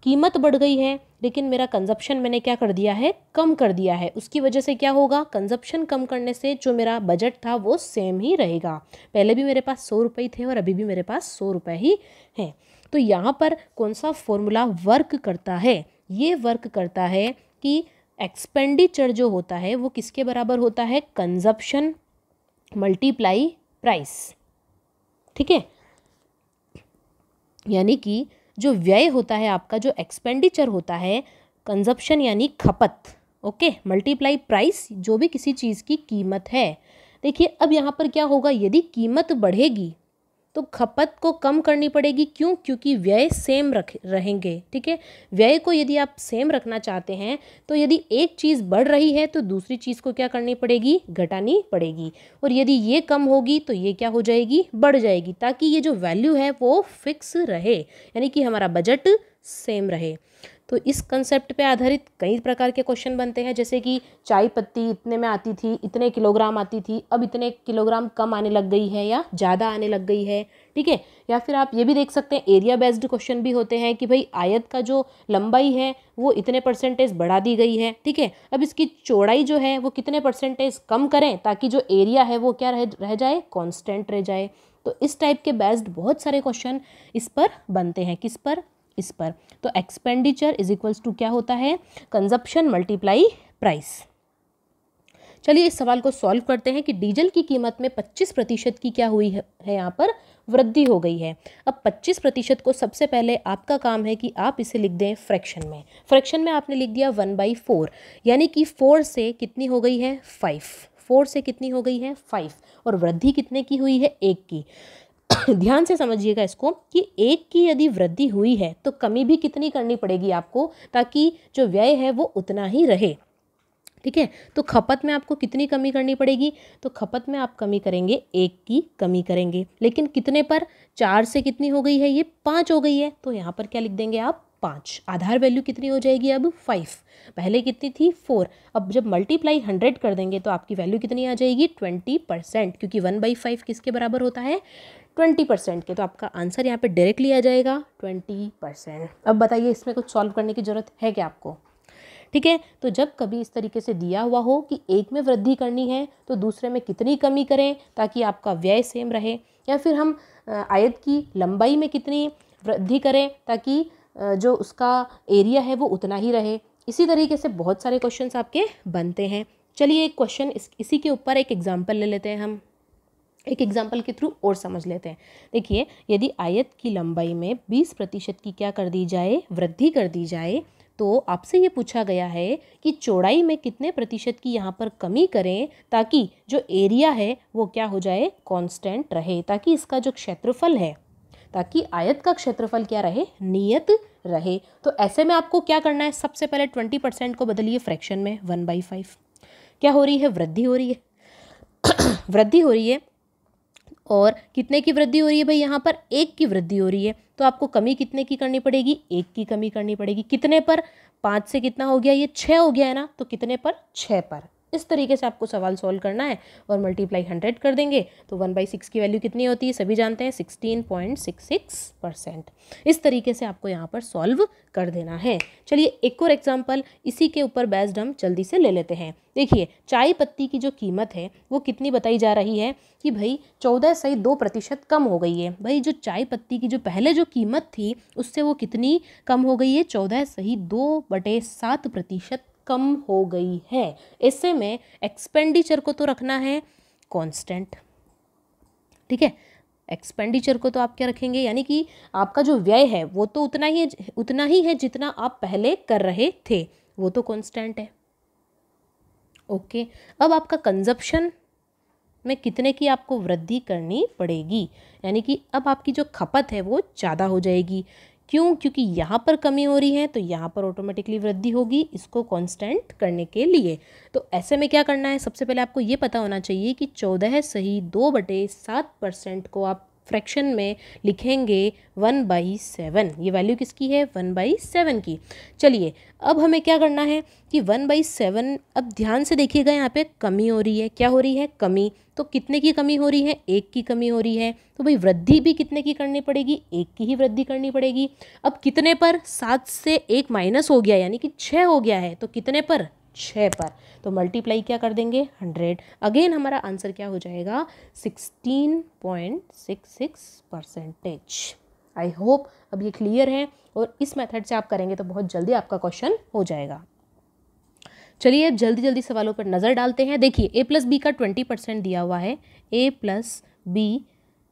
कीमत बढ़ गई है लेकिन मेरा कंजप्शन मैंने क्या कर दिया है कम कर दिया है उसकी वजह से क्या होगा कंजप्शन कम करने से जो मेरा बजट था वो सेम ही रहेगा पहले भी मेरे पास सौ रुपये थे और अभी भी मेरे पास सौ रुपये ही हैं तो यहाँ पर कौन सा फॉर्मूला वर्क करता है ये वर्क करता है कि एक्सपेंडिचर जो होता है वो किसके बराबर होता है कंजप्शन मल्टीप्लाई प्राइस ठीक है यानी कि जो व्यय होता है आपका जो एक्सपेंडिचर होता है कंजप्शन यानी खपत ओके मल्टीप्लाई प्राइस जो भी किसी चीज़ की कीमत है देखिए अब यहाँ पर क्या होगा यदि कीमत बढ़ेगी तो खपत को कम करनी पड़ेगी क्यों क्योंकि व्यय सेम रख रहेंगे ठीक है व्यय को यदि आप सेम रखना चाहते हैं तो यदि एक चीज़ बढ़ रही है तो दूसरी चीज़ को क्या करनी पड़ेगी घटानी पड़ेगी और यदि ये कम होगी तो ये क्या हो जाएगी बढ़ जाएगी ताकि ये जो वैल्यू है वो फिक्स रहे यानी कि हमारा बजट सेम रहे तो इस कंसेप्ट पे आधारित कई प्रकार के क्वेश्चन बनते हैं जैसे कि चाय पत्ती इतने में आती थी इतने किलोग्राम आती थी अब इतने किलोग्राम कम आने लग गई है या ज़्यादा आने लग गई है ठीक है या फिर आप ये भी देख सकते हैं एरिया बेस्ड क्वेश्चन भी होते हैं कि भाई आयत का जो लंबाई है वो इतने परसेंटेज बढ़ा दी गई है ठीक है अब इसकी चौड़ाई जो है वो कितने परसेंटेज कम करें ताकि जो एरिया है वो क्या रह रह जाए कॉन्स्टेंट रह जाए तो इस टाइप के बेस्ड बहुत सारे क्वेश्चन इस पर बनते हैं किस पर इस पर तो एक्सपेंडिचर इज इक्वल्स टू क्या होता है कंजप्शन मल्टीप्लाई प्राइस चलिए इस सवाल को सॉल्व करते हैं कि डीजल की कीमत में 25 प्रतिशत की क्या हुई है, यहाँ पर वृद्धि हो गई है अब 25 प्रतिशत को सबसे पहले आपका काम है कि आप इसे लिख दें फ्रैक्शन में फ्रैक्शन में आपने लिख दिया वन बाई फोर यानी कि फोर से कितनी हो गई है फाइव फोर से कितनी हो गई है फाइव और वृद्धि कितने की हुई है एक की ध्यान से समझिएगा इसको कि एक की यदि वृद्धि हुई है तो कमी भी कितनी करनी पड़ेगी आपको ताकि जो व्यय है वो उतना ही रहे ठीक है तो खपत में आपको कितनी कमी करनी पड़ेगी तो खपत में आप कमी करेंगे एक की कमी करेंगे लेकिन कितने पर चार से कितनी हो गई है ये पाँच हो गई है तो यहाँ पर क्या लिख देंगे आप पाँच आधार वैल्यू कितनी हो जाएगी अब फाइव पहले कितनी थी फोर अब जब मल्टीप्लाई हंड्रेड कर देंगे तो आपकी वैल्यू कितनी आ जाएगी ट्वेंटी परसेंट क्योंकि वन बाई फाइव किसके बराबर होता है ट्वेंटी परसेंट के तो आपका आंसर यहाँ पे डायरेक्टली आ जाएगा ट्वेंटी परसेंट अब बताइए इसमें कुछ सॉल्व करने की ज़रूरत है क्या आपको ठीक है तो जब कभी इस तरीके से दिया हुआ हो कि एक में वृद्धि करनी है तो दूसरे में कितनी कमी करें ताकि आपका व्यय सेम रहे या फिर हम आयत की लंबाई में कितनी वृद्धि करें ताकि जो उसका एरिया है वो उतना ही रहे इसी तरीके से बहुत सारे क्वेश्चन आपके बनते हैं चलिए एक क्वेश्चन इस, इसी के ऊपर एक एग्जाम्पल ले लेते हैं हम एक एग्जाम्पल के थ्रू और समझ लेते हैं देखिए यदि आयत की लंबाई में बीस प्रतिशत की क्या कर दी जाए वृद्धि कर दी जाए तो आपसे ये पूछा गया है कि चौड़ाई में कितने प्रतिशत की यहाँ पर कमी करें ताकि जो एरिया है वो क्या हो जाए कांस्टेंट रहे ताकि इसका जो क्षेत्रफल है ताकि आयत का क्षेत्रफल क्या रहे नियत रहे तो ऐसे में आपको क्या करना है सबसे पहले ट्वेंटी परसेंट को बदलिए फ्रैक्शन में वन बाई फाइव क्या हो रही है वृद्धि हो रही है वृद्धि हो रही है और कितने की वृद्धि हो रही है भाई यहाँ पर एक की वृद्धि हो रही है तो आपको कमी कितने की करनी पड़ेगी एक की कमी करनी पड़ेगी कितने पर पाँच से कितना हो गया ये छः हो गया है ना तो कितने पर छः पर इस तरीके से आपको सवाल सॉल्व करना है और मल्टीप्लाई हंड्रेड कर देंगे तो वन बाई सिक्स की वैल्यू कितनी होती है सभी जानते हैं sixteen point six six percent इस तरीके से आपको यहाँ पर सॉल्व कर देना है चलिए एक और एग्जाम्पल इसी के ऊपर बेस्ड हम जल्दी से ले लेते हैं देखिए चाय पत्ती की जो कीमत है वो कितनी बताई जा रही है कि भाई चौदह सही दो प्रतिशत कम हो गई है भाई जो चाय पत्ती की जो पहले जो कीमत थी उससे वो कितनी कम हो गई है चौदह सही दो बटे सात प्रतिशत कम हो गई है ऐसे में एक्सपेंडिचर को तो रखना है कांस्टेंट ठीक है एक्सपेंडिचर को तो आप क्या रखेंगे यानी कि आपका जो व्यय है वो तो उतना ही है उतना ही है जितना आप पहले कर रहे थे वो तो कांस्टेंट है ओके अब आपका कंजप्शन में कितने की आपको वृद्धि करनी पड़ेगी यानी कि अब आपकी जो खपत है वो ज़्यादा हो जाएगी क्यों क्योंकि यहाँ पर कमी हो रही है तो यहाँ पर ऑटोमेटिकली वृद्धि होगी इसको कॉन्स्टेंट करने के लिए तो ऐसे में क्या करना है सबसे पहले आपको ये पता होना चाहिए कि चौदह सही दो बटे सात परसेंट को आप फ्रैक्शन में लिखेंगे वन बाई सेवन ये वैल्यू किसकी है वन बाई सेवन की चलिए अब हमें क्या करना है कि वन बाई सेवन अब ध्यान से देखिएगा यहाँ पे कमी हो रही है क्या हो रही है कमी तो कितने की कमी हो रही है एक की कमी हो रही है तो भाई वृद्धि भी कितने की करनी पड़ेगी एक की ही वृद्धि करनी पड़ेगी अब कितने पर सात से एक माइनस हो गया यानी कि छः हो गया है तो कितने पर छः पर तो मल्टीप्लाई क्या कर देंगे हंड्रेड अगेन हमारा आंसर क्या हो जाएगा sixteen point six six percentage I hope अब ये क्लियर है और इस मेथड से आप करेंगे तो बहुत जल्दी आपका क्वेश्चन हो जाएगा चलिए अब जल्दी जल्दी सवालों पर नज़र डालते हैं देखिए ए प्लस बी का ट्वेंटी परसेंट दिया हुआ है ए प्लस बी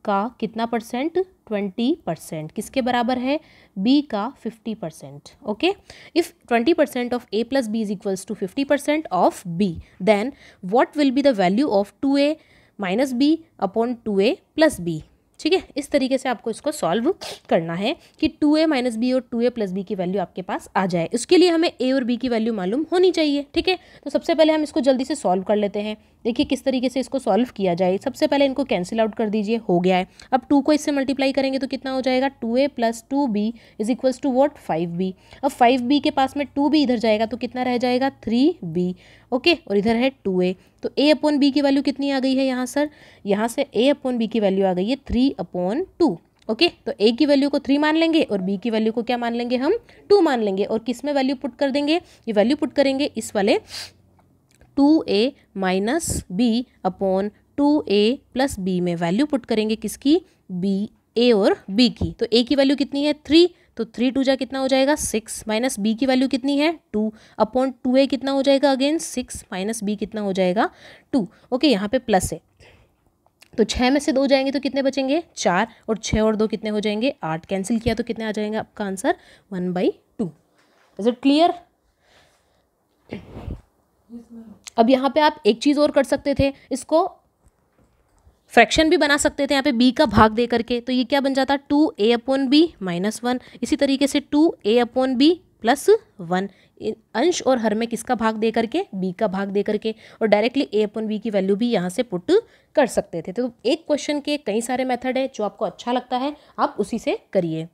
का कितना परसेंट ट्वेंटी परसेंट किसके बराबर है बी का fifty percent okay if twenty percent of A plus B is equals to fifty percent of B then what will be the value of two A minus B upon two A plus B ठीक है इस तरीके से आपको इसको solve करना है कि टू ए माइनस बी और टू ए प्लस बी की वैल्यू आपके पास आ जाए उसके लिए हमें ए और बी की वैल्यू मालूम होनी चाहिए ठीक है तो सबसे पहले हम इसको जल्दी से सॉल्व कर लेते हैं देखिए किस तरीके से इसको सॉल्व किया जाए सबसे पहले इनको कैंसिल आउट कर दीजिए हो गया है अब टू को इससे मल्टीप्लाई करेंगे तो कितना हो जाएगा two A plus two B is equals to what five B अब फाइव बी के पास में टू बी इधर जाएगा तो कितना रह जाएगा थ्री बी ओके और इधर है टू ए तो ए अपॉन बी की वैल्यू कितनी आ गई है यहाँ सर यहाँ से ए अपॉन बी की वैल्यू आ गई है three upon two okay okay, तो ए की वैल्यू को थ्री मान लेंगे और बी की वैल्यू को क्या मान लेंगे हम टू मान लेंगे और किस में वैल्यू पुट कर देंगे ये वैल्यू पुट करेंगे इस वाले two A minus B upon two A plus B में वैल्यू पुट करेंगे किसकी बी ए और बी की तो ए की वैल्यू कितनी है थ्री तो थ्री टू जा कितना हो जाएगा सिक्स माइनस बी की वैल्यू कितनी है टू अपॉन टू ए कितना हो जाएगा अगेन सिक्स माइनस बी कितना हो जाएगा टू ओके यहाँ पे प्लस है तो छः में से दो जाएंगे तो कितने बचेंगे चार और छः और दो कितने हो जाएंगे आठ कैंसिल किया तो कितने आ जाएंगे आपका answer one by two is it clear अब यहाँ पे आप एक चीज़ और कर सकते थे इसको फ्रैक्शन भी बना सकते थे यहाँ पे बी का भाग दे करके तो ये क्या बन जाता two A upon B minus one इसी तरीके से two A upon B plus one अंश और हर में किसका भाग दे करके बी का भाग दे करके और डायरेक्टली ए अपन बी की वैल्यू भी यहाँ से पुट कर सकते थे तो एक क्वेश्चन के कई सारे मेथड है जो आपको अच्छा लगता है आप उसी से करिए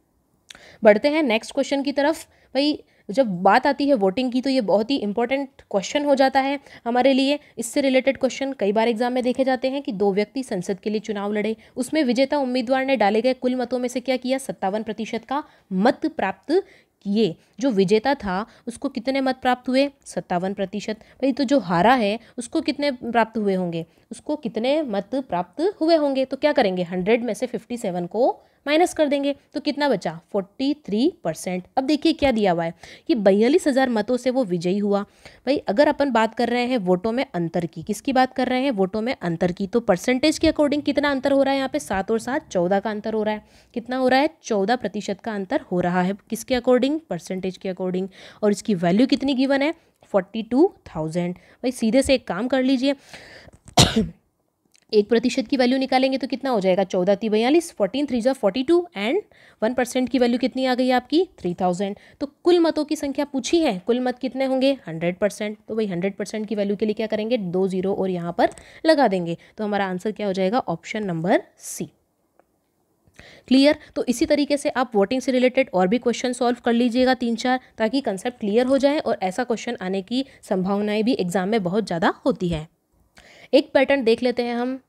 बढ़ते हैं नेक्स्ट क्वेश्चन की तरफ भाई तो जब बात आती है वोटिंग की तो ये बहुत ही इंपॉर्टेंट क्वेश्चन हो जाता है हमारे लिए इससे रिलेटेड क्वेश्चन कई बार एग्जाम में देखे जाते हैं कि दो व्यक्ति संसद के लिए चुनाव लड़े उसमें विजेता उम्मीदवार ने डाले गए कुल मतों में से क्या किया सत्तावन प्रतिशत का मत प्राप्त किए जो विजेता था उसको कितने मत प्राप्त हुए सत्तावन प्रतिशत भाई तो जो हारा है उसको कितने प्राप्त हुए होंगे उसको कितने मत प्राप्त हुए होंगे तो क्या करेंगे हंड्रेड में से फिफ्टी सेवन को माइनस कर देंगे तो कितना बचा फोर्टी थ्री परसेंट अब देखिए क्या दिया हुआ है कि बयालीस हज़ार मतों से वो विजयी हुआ भाई अगर अपन बात कर रहे हैं वोटों में अंतर की किसकी बात कर रहे हैं वोटों में अंतर की तो परसेंटेज के अकॉर्डिंग कितना अंतर हो रहा है यहाँ पे सात और सात चौदह का अंतर हो रहा है कितना हो रहा है चौदह प्रतिशत का अंतर हो रहा है किसके अकॉर्डिंग परसेंटेज के अकॉर्डिंग और इसकी वैल्यू कितनी गिवन है फोर्टी टू थाउजेंड भाई सीधे से एक काम कर लीजिए एक प्रतिशत की वैल्यू निकालेंगे तो कितना हो जाएगा चौदह ती बयालीस फोर्टीन थ्री जॉ forty two and one percent की वैल्यू कितनी आ गई आपकी थ्री थाउजेंड तो कुल मतों की संख्या पूछी है कुल मत कितने होंगे हंड्रेड परसेंट तो वही हंड्रेड परसेंट की वैल्यू के लिए क्या करेंगे दो जीरो और यहाँ पर लगा देंगे तो हमारा आंसर क्या हो जाएगा ऑप्शन नंबर सी क्लियर तो इसी तरीके से आप वोटिंग से रिलेटेड और भी क्वेश्चन सॉल्व कर लीजिएगा तीन चार ताकि कंसेप्ट क्लियर हो जाए और ऐसा क्वेश्चन आने की संभावनाएं भी एग्जाम में बहुत ज़्यादा होती है एक पैटर्न देख लेते हैं हम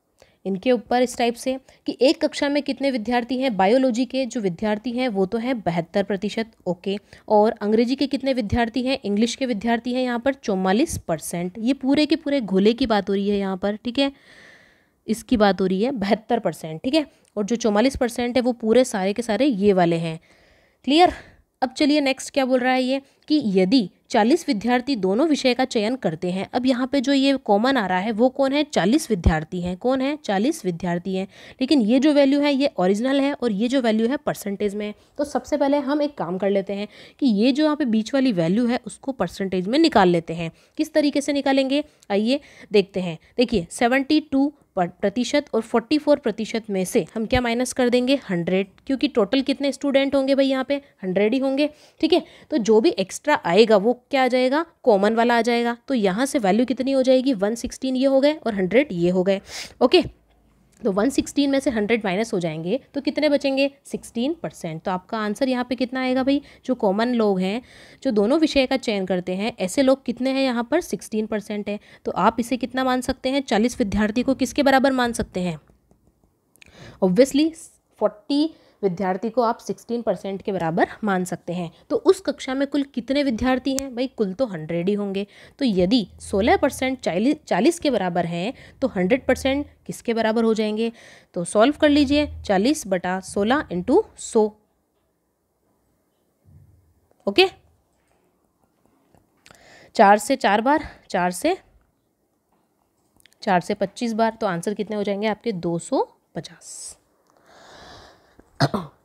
इनके ऊपर इस टाइप से कि एक कक्षा में कितने विद्यार्थी हैं बायोलॉजी के जो विद्यार्थी हैं वो तो हैं बहत्तर प्रतिशत ओके और अंग्रेजी के कितने विद्यार्थी हैं इंग्लिश के विद्यार्थी हैं यहाँ पर चौवालीस परसेंट ये पूरे के पूरे घोले की बात हो रही है यहाँ पर ठीक है इसकी बात हो रही है बहत्तर परसेंट ठीक है और जो चौवालीस परसेंट है वो पूरे सारे के सारे ये वाले हैं क्लियर अब चलिए नेक्स्ट क्या बोल रहा है ये कि यदि चालीस विद्यार्थी दोनों विषय का चयन करते हैं अब यहाँ पे जो ये कॉमन आ रहा है वो कौन है चालीस विद्यार्थी हैं कौन है चालीस विद्यार्थी हैं लेकिन ये जो वैल्यू है ये ओरिजिनल है और ये जो वैल्यू है परसेंटेज में है तो सबसे पहले हम एक काम कर लेते हैं कि ये जो यहाँ पे बीच वाली वैल्यू है उसको परसेंटेज में निकाल लेते हैं किस तरीके से निकालेंगे आइए देखते हैं देखिए सेवेंटी टू प्रतिशत और 44 प्रतिशत में से हम क्या माइनस कर देंगे 100 क्योंकि टोटल कितने स्टूडेंट होंगे भाई यहाँ पे 100 ही होंगे ठीक है तो जो भी एक्स्ट्रा आएगा वो क्या आ जाएगा कॉमन वाला आ जाएगा तो यहाँ से वैल्यू कितनी हो जाएगी 116 ये हो गए और 100 ये हो गए ओके तो 116 में से 100 माइनस हो जाएंगे तो कितने बचेंगे 16 परसेंट तो आपका आंसर यहाँ पे कितना आएगा भाई जो कॉमन लोग हैं जो दोनों विषय का चयन करते हैं ऐसे लोग कितने हैं यहाँ पर 16 परसेंट है तो आप इसे कितना मान सकते हैं 40 विद्यार्थी को किसके बराबर मान सकते हैं ऑब्वियसली विद्यार्थी को आप सिक्सटीन परसेंट के बराबर मान सकते हैं तो उस कक्षा में कुल कितने विद्यार्थी हैं भाई कुल तो हंड्रेड ही होंगे तो यदि सोलह परसेंट चालीस चालीस के बराबर हैं तो हंड्रेड परसेंट किसके बराबर हो जाएंगे तो सॉल्व कर लीजिए चालीस बटा सोलह इंटू सो ओके चार से चार बार चार से चार से पच्चीस बार तो आंसर कितने हो जाएंगे आपके दो सौ पचास Uh-oh.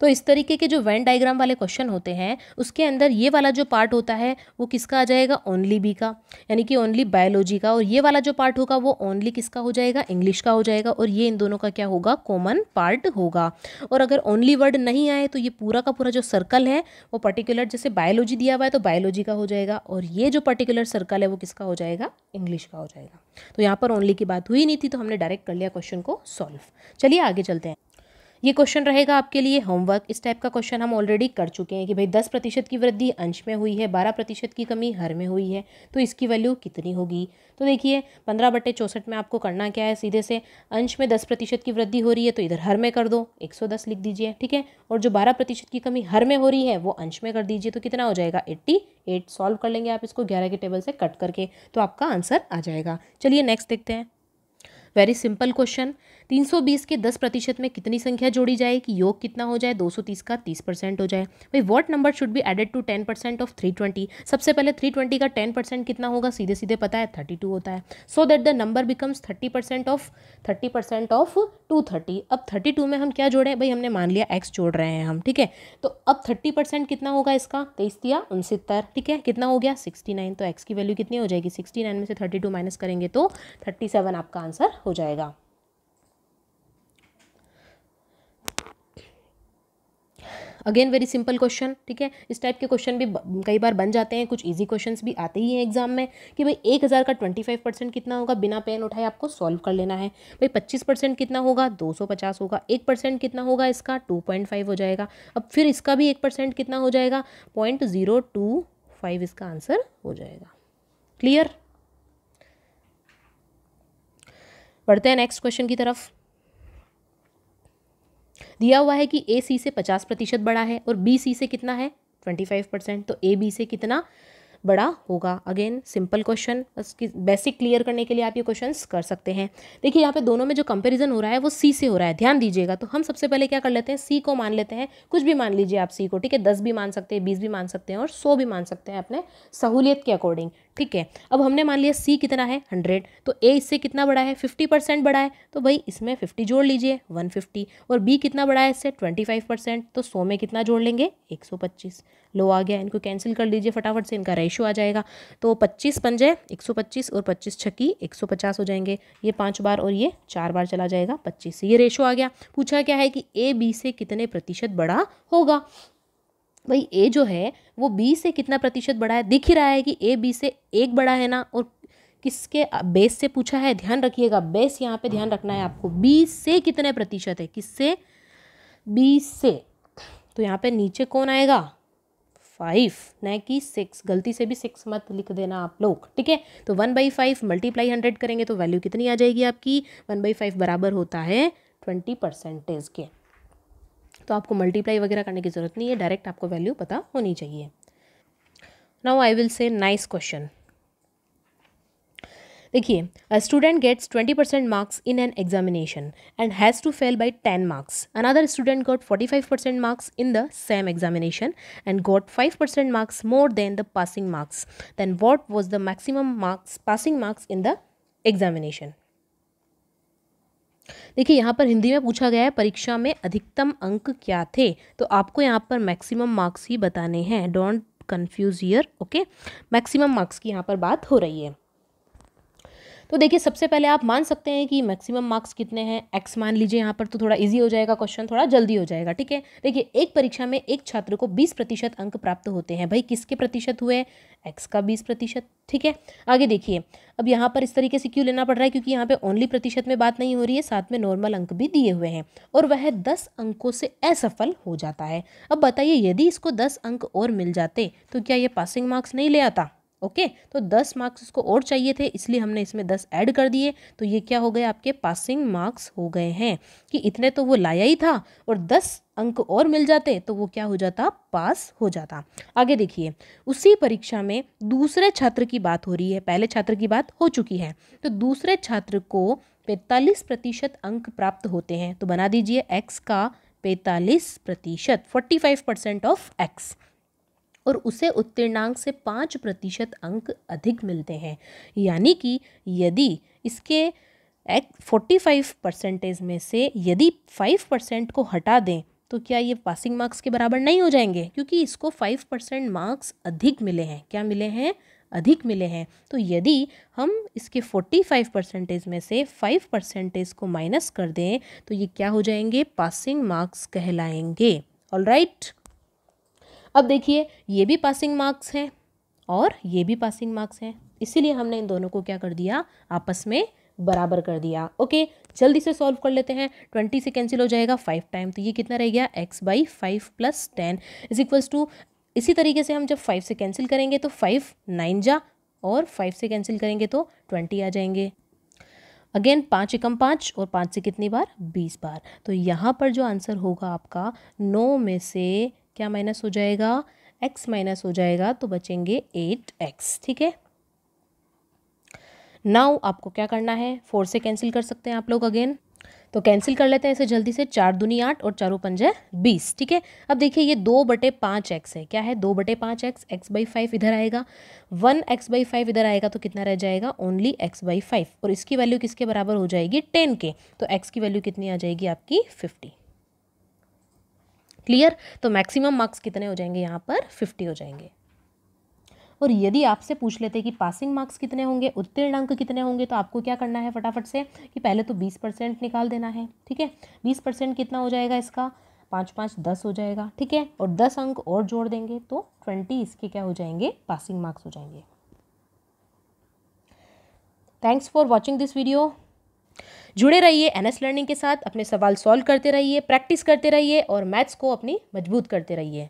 तो इस तरीके के जो वैन डाइग्राम वाले क्वेश्चन होते हैं उसके अंदर ये वाला जो पार्ट होता है वो किसका आ जाएगा ओनली बी का यानी कि ओनली बायोलॉजी का और ये वाला जो पार्ट होगा वो ओनली किसका हो जाएगा इंग्लिश का हो जाएगा और ये इन दोनों का क्या होगा कॉमन पार्ट होगा और अगर ओनली वर्ड नहीं आए तो ये पूरा का पूरा जो सर्कल है वो पर्टिकुलर जैसे बायोलॉजी दिया हुआ है तो बायोलॉजी का हो जाएगा और ये जो पर्टिकुलर सर्कल है वो किसका हो जाएगा इंग्लिश का हो जाएगा तो यहाँ पर ओनली की बात हुई नहीं थी तो हमने डायरेक्ट कर लिया क्वेश्चन को सॉल्व चलिए आगे चलते हैं ये क्वेश्चन रहेगा आपके लिए होमवर्क इस टाइप का क्वेश्चन हम ऑलरेडी कर चुके हैं कि भाई दस प्रतिशत की वृद्धि अंश में हुई है बारह प्रतिशत की कमी हर में हुई है तो इसकी वैल्यू कितनी होगी तो देखिए पंद्रह बटे चौंसठ में आपको करना क्या है सीधे से अंश में दस प्रतिशत की वृद्धि हो रही है तो इधर हर में कर दो एक सौ दस लिख दीजिए ठीक है और जो बारह प्रतिशत की कमी हर में हो रही है वो अंश में कर दीजिए तो कितना हो जाएगा एट्टी एट सॉल्व कर लेंगे आप इसको ग्यारह के टेबल से कट करके तो आपका आंसर आ जाएगा चलिए नेक्स्ट देखते हैं वेरी सिंपल क्वेश्चन 320 के 10 प्रतिशत में कितनी संख्या जोड़ी जाए कि योग कितना हो जाए 230 का 30 परसेंट हो जाए भाई what number should be added to 10 percent of 320 सबसे पहले 320 का 10 परसेंट कितना होगा सीधे सीधे पता है 32 होता है so that the number becomes 30 percent of 30 percent of 230 अब 32 में हम क्या जोड़ें भाई हमने मान लिया एक्स जोड़ रहे हैं हम ठीक है तो अब थर्टी परसेंट कितना होगा इसका तेईस दिया उनसत्तर ठीक है कितना हो गया सिक्सटी तो एक्स की वैल्यू कितनी हो जाएगी सिक्सटी में से थर्टी माइनस करेंगे तो थर्टी आपका आंसर हो जाएगा अगेन वेरी सिंपल क्वेश्चन ठीक है इस टाइप के क्वेश्चन भी कई बार बन जाते हैं कुछ ईजी क्वेश्चन भी आते ही हैं एग्जाम में कि भाई एक हज़ार का ट्वेंटी फाइव परसेंट कितना होगा बिना पेन उठाए आपको सॉल्व कर लेना है भाई पच्चीस परसेंट कितना होगा दो सौ पचास होगा एक परसेंट कितना होगा इसका टू पॉइंट फाइव हो जाएगा अब फिर इसका भी एक परसेंट कितना हो जाएगा पॉइंट ज़ीरो टू फाइव इसका आंसर हो जाएगा क्लियर बढ़ते हैं नेक्स्ट क्वेश्चन की तरफ दिया हुआ है कि ए सी से पचास प्रतिशत बड़ा है और बी सी से कितना है ट्वेंटी फाइव परसेंट तो ए बी से कितना बड़ा होगा अगेन सिंपल क्वेश्चन उसकी बेसिक क्लियर करने के लिए आप ये क्वेश्चन कर सकते हैं देखिए यहाँ पे दोनों में जो कंपेरिजन हो रहा है वो सी से हो रहा है ध्यान दीजिएगा तो हम सबसे पहले क्या कर लेते हैं सी को मान लेते हैं कुछ भी मान लीजिए आप सी को ठीक है दस भी मान सकते हैं बीस भी मान सकते हैं और सौ भी मान सकते हैं अपने सहूलियत के अकॉर्डिंग ठीक है अब हमने मान लिया सी कितना है हंड्रेड तो ए इससे कितना बड़ा है फिफ्टी परसेंट बड़ा है तो भाई इसमें फिफ्टी जोड़ लीजिए वन फिफ्टी और बी कितना बड़ा है इससे ट्वेंटी फाइव परसेंट तो सौ में कितना जोड़ लेंगे एक सौ पच्चीस लो आ गया इनको कैंसिल कर लीजिए फटाफट से इनका रेशो आ जाएगा तो पच्चीस पंजे एक सौ पच्चीस और पच्चीस छक्की एक सौ पचास हो जाएंगे ये पाँच बार और ये चार बार चला जाएगा पच्चीस ये रेशो आ गया पूछा क्या है कि ए बी से कितने प्रतिशत बड़ा होगा भाई ए जो है वो बी से कितना प्रतिशत बड़ा है दिख ही रहा है कि ए बी से एक बड़ा है ना और किसके बेस से पूछा है ध्यान रखिएगा बेस यहाँ पे ध्यान रखना है आपको बी से कितने प्रतिशत है किससे बी से तो यहाँ पे नीचे कौन आएगा फाइव न कि सिक्स गलती से भी सिक्स मत लिख देना आप लोग ठीक है तो one by five multiply hundred करेंगे तो वैल्यू कितनी आ जाएगी आपकी वन बाई फाइव बराबर होता है ट्वेंटी परसेंटेज के तो आपको मल्टीप्लाई वगैरह करने की ज़रूरत नहीं है डायरेक्ट आपको वैल्यू पता होनी चाहिए now I will say nice question देखिए a student gets twenty percent marks in an examination and has to fail by ten marks another student got forty five percent marks in the same examination and got five percent marks more than the passing marks then what was the maximum marks passing marks in the examination देखिए यहाँ पर हिंदी में पूछा गया है परीक्षा में अधिकतम अंक क्या थे तो आपको यहाँ पर मैक्सिमम मार्क्स ही बताने हैं don't confuse year okay maximum marks की यहाँ पर बात हो रही है तो देखिए सबसे पहले आप मान सकते हैं कि मैक्सिमम मार्क्स कितने हैं एक्स मान लीजिए यहाँ पर तो थोड़ा इजी हो जाएगा क्वेश्चन थोड़ा जल्दी हो जाएगा ठीक है देखिए एक परीक्षा में एक छात्र को बीस प्रतिशत अंक प्राप्त होते हैं भाई किसके प्रतिशत हुए एक्स का बीस प्रतिशत ठीक है आगे देखिए अब यहाँ पर इस तरीके से क्यों लेना पड़ रहा है क्योंकि यहाँ पे ओनली प्रतिशत में बात नहीं हो रही है साथ में नॉर्मल अंक भी दिए हुए हैं और वह दस अंकों से असफल हो जाता है अब बताइए यदि इसको दस अंक और मिल जाते तो क्या ये पासिंग मार्क्स नहीं ले आता ओके तो दस मार्क्स उसको और चाहिए थे इसलिए हमने इसमें दस ऐड कर दिए तो ये क्या हो गए आपके पासिंग मार्क्स हो गए हैं कि इतने तो वो लाया ही था और दस अंक और मिल जाते तो वो क्या हो जाता पास हो जाता आगे देखिए उसी परीक्षा में दूसरे छात्र की बात हो रही है पहले छात्र की बात हो चुकी है तो दूसरे छात्र को पैंतालीस प्रतिशत अंक प्राप्त होते हैं तो बना दीजिए एक्स का पैंतालीस प्रतिशत forty five percent of X और उसे उत्तीर्णांक से पाँच प्रतिशत अंक अधिक मिलते हैं यानी कि यदि इसके एक फोर्टी फाइव परसेंटेज में से यदि फाइव परसेंट को हटा दें तो क्या ये पासिंग मार्क्स के बराबर नहीं हो जाएंगे क्योंकि इसको फाइव परसेंट मार्क्स अधिक मिले हैं क्या मिले हैं अधिक मिले हैं तो यदि हम इसके फोर्टी फाइव परसेंटेज में से फाइव परसेंटेज को माइनस कर दें तो ये क्या हो जाएंगे पासिंग मार्क्स कहलाएंगे ऑल राइट right? अब देखिए ये भी पासिंग मार्क्स हैं और ये भी पासिंग मार्क्स हैं इसीलिए हमने इन दोनों को क्या कर दिया आपस में बराबर कर दिया ओके जल्दी से सॉल्व कर लेते हैं ट्वेंटी से कैंसिल हो जाएगा फाइव टाइम तो ये कितना रह गया X by five plus ten is equals to इसी तरीके से हम जब फाइव से कैंसिल करेंगे तो फाइव नाइन जा और फाइव से कैंसिल करेंगे तो ट्वेंटी आ जाएंगे अगेन पाँच एकम पाँच और पाँच से कितनी बार बीस बार तो यहाँ पर जो आंसर होगा आपका नौ में से क्या माइनस हो जाएगा एक्स माइनस हो जाएगा तो बचेंगे एट एक्स ठीक है नाउ आपको क्या करना है फोर से कैंसिल कर सकते हैं आप लोग अगेन तो कैंसिल कर लेते हैं इसे जल्दी से चार दुनी आठ और चारों पंजे बीस ठीक है अब देखिए ये दो बटे पाँच एक्स है क्या है दो बटे पाँच एक्स एक्स बाई फाइव इधर आएगा वन एक्स बाई फाइव इधर आएगा तो कितना रह जाएगा ओनली एक्स बाई फाइव और इसकी वैल्यू किसके बराबर हो जाएगी टेन के तो एक्स की वैल्यू कितनी आ जाएगी आपकी फिफ्टी क्लियर तो मैक्सिमम मार्क्स कितने हो जाएंगे यहाँ पर फिफ्टी हो जाएंगे और यदि आपसे पूछ लेते कि पासिंग मार्क्स कितने होंगे उत्तीर्ण अंक कितने होंगे तो आपको क्या करना है फटाफट से कि पहले तो बीस परसेंट निकाल देना है ठीक है बीस परसेंट कितना हो जाएगा इसका पाँच पाँच दस हो जाएगा ठीक है और दस अंक और जोड़ देंगे तो ट्वेंटी इसके क्या हो जाएंगे पासिंग मार्क्स हो जाएंगे thanks for watching this video जुड़े रहिए एन एस लर्निंग के साथ अपने सवाल सॉल्व करते रहिए प्रैक्टिस करते रहिए और मैथ्स को अपनी मजबूत करते रहिए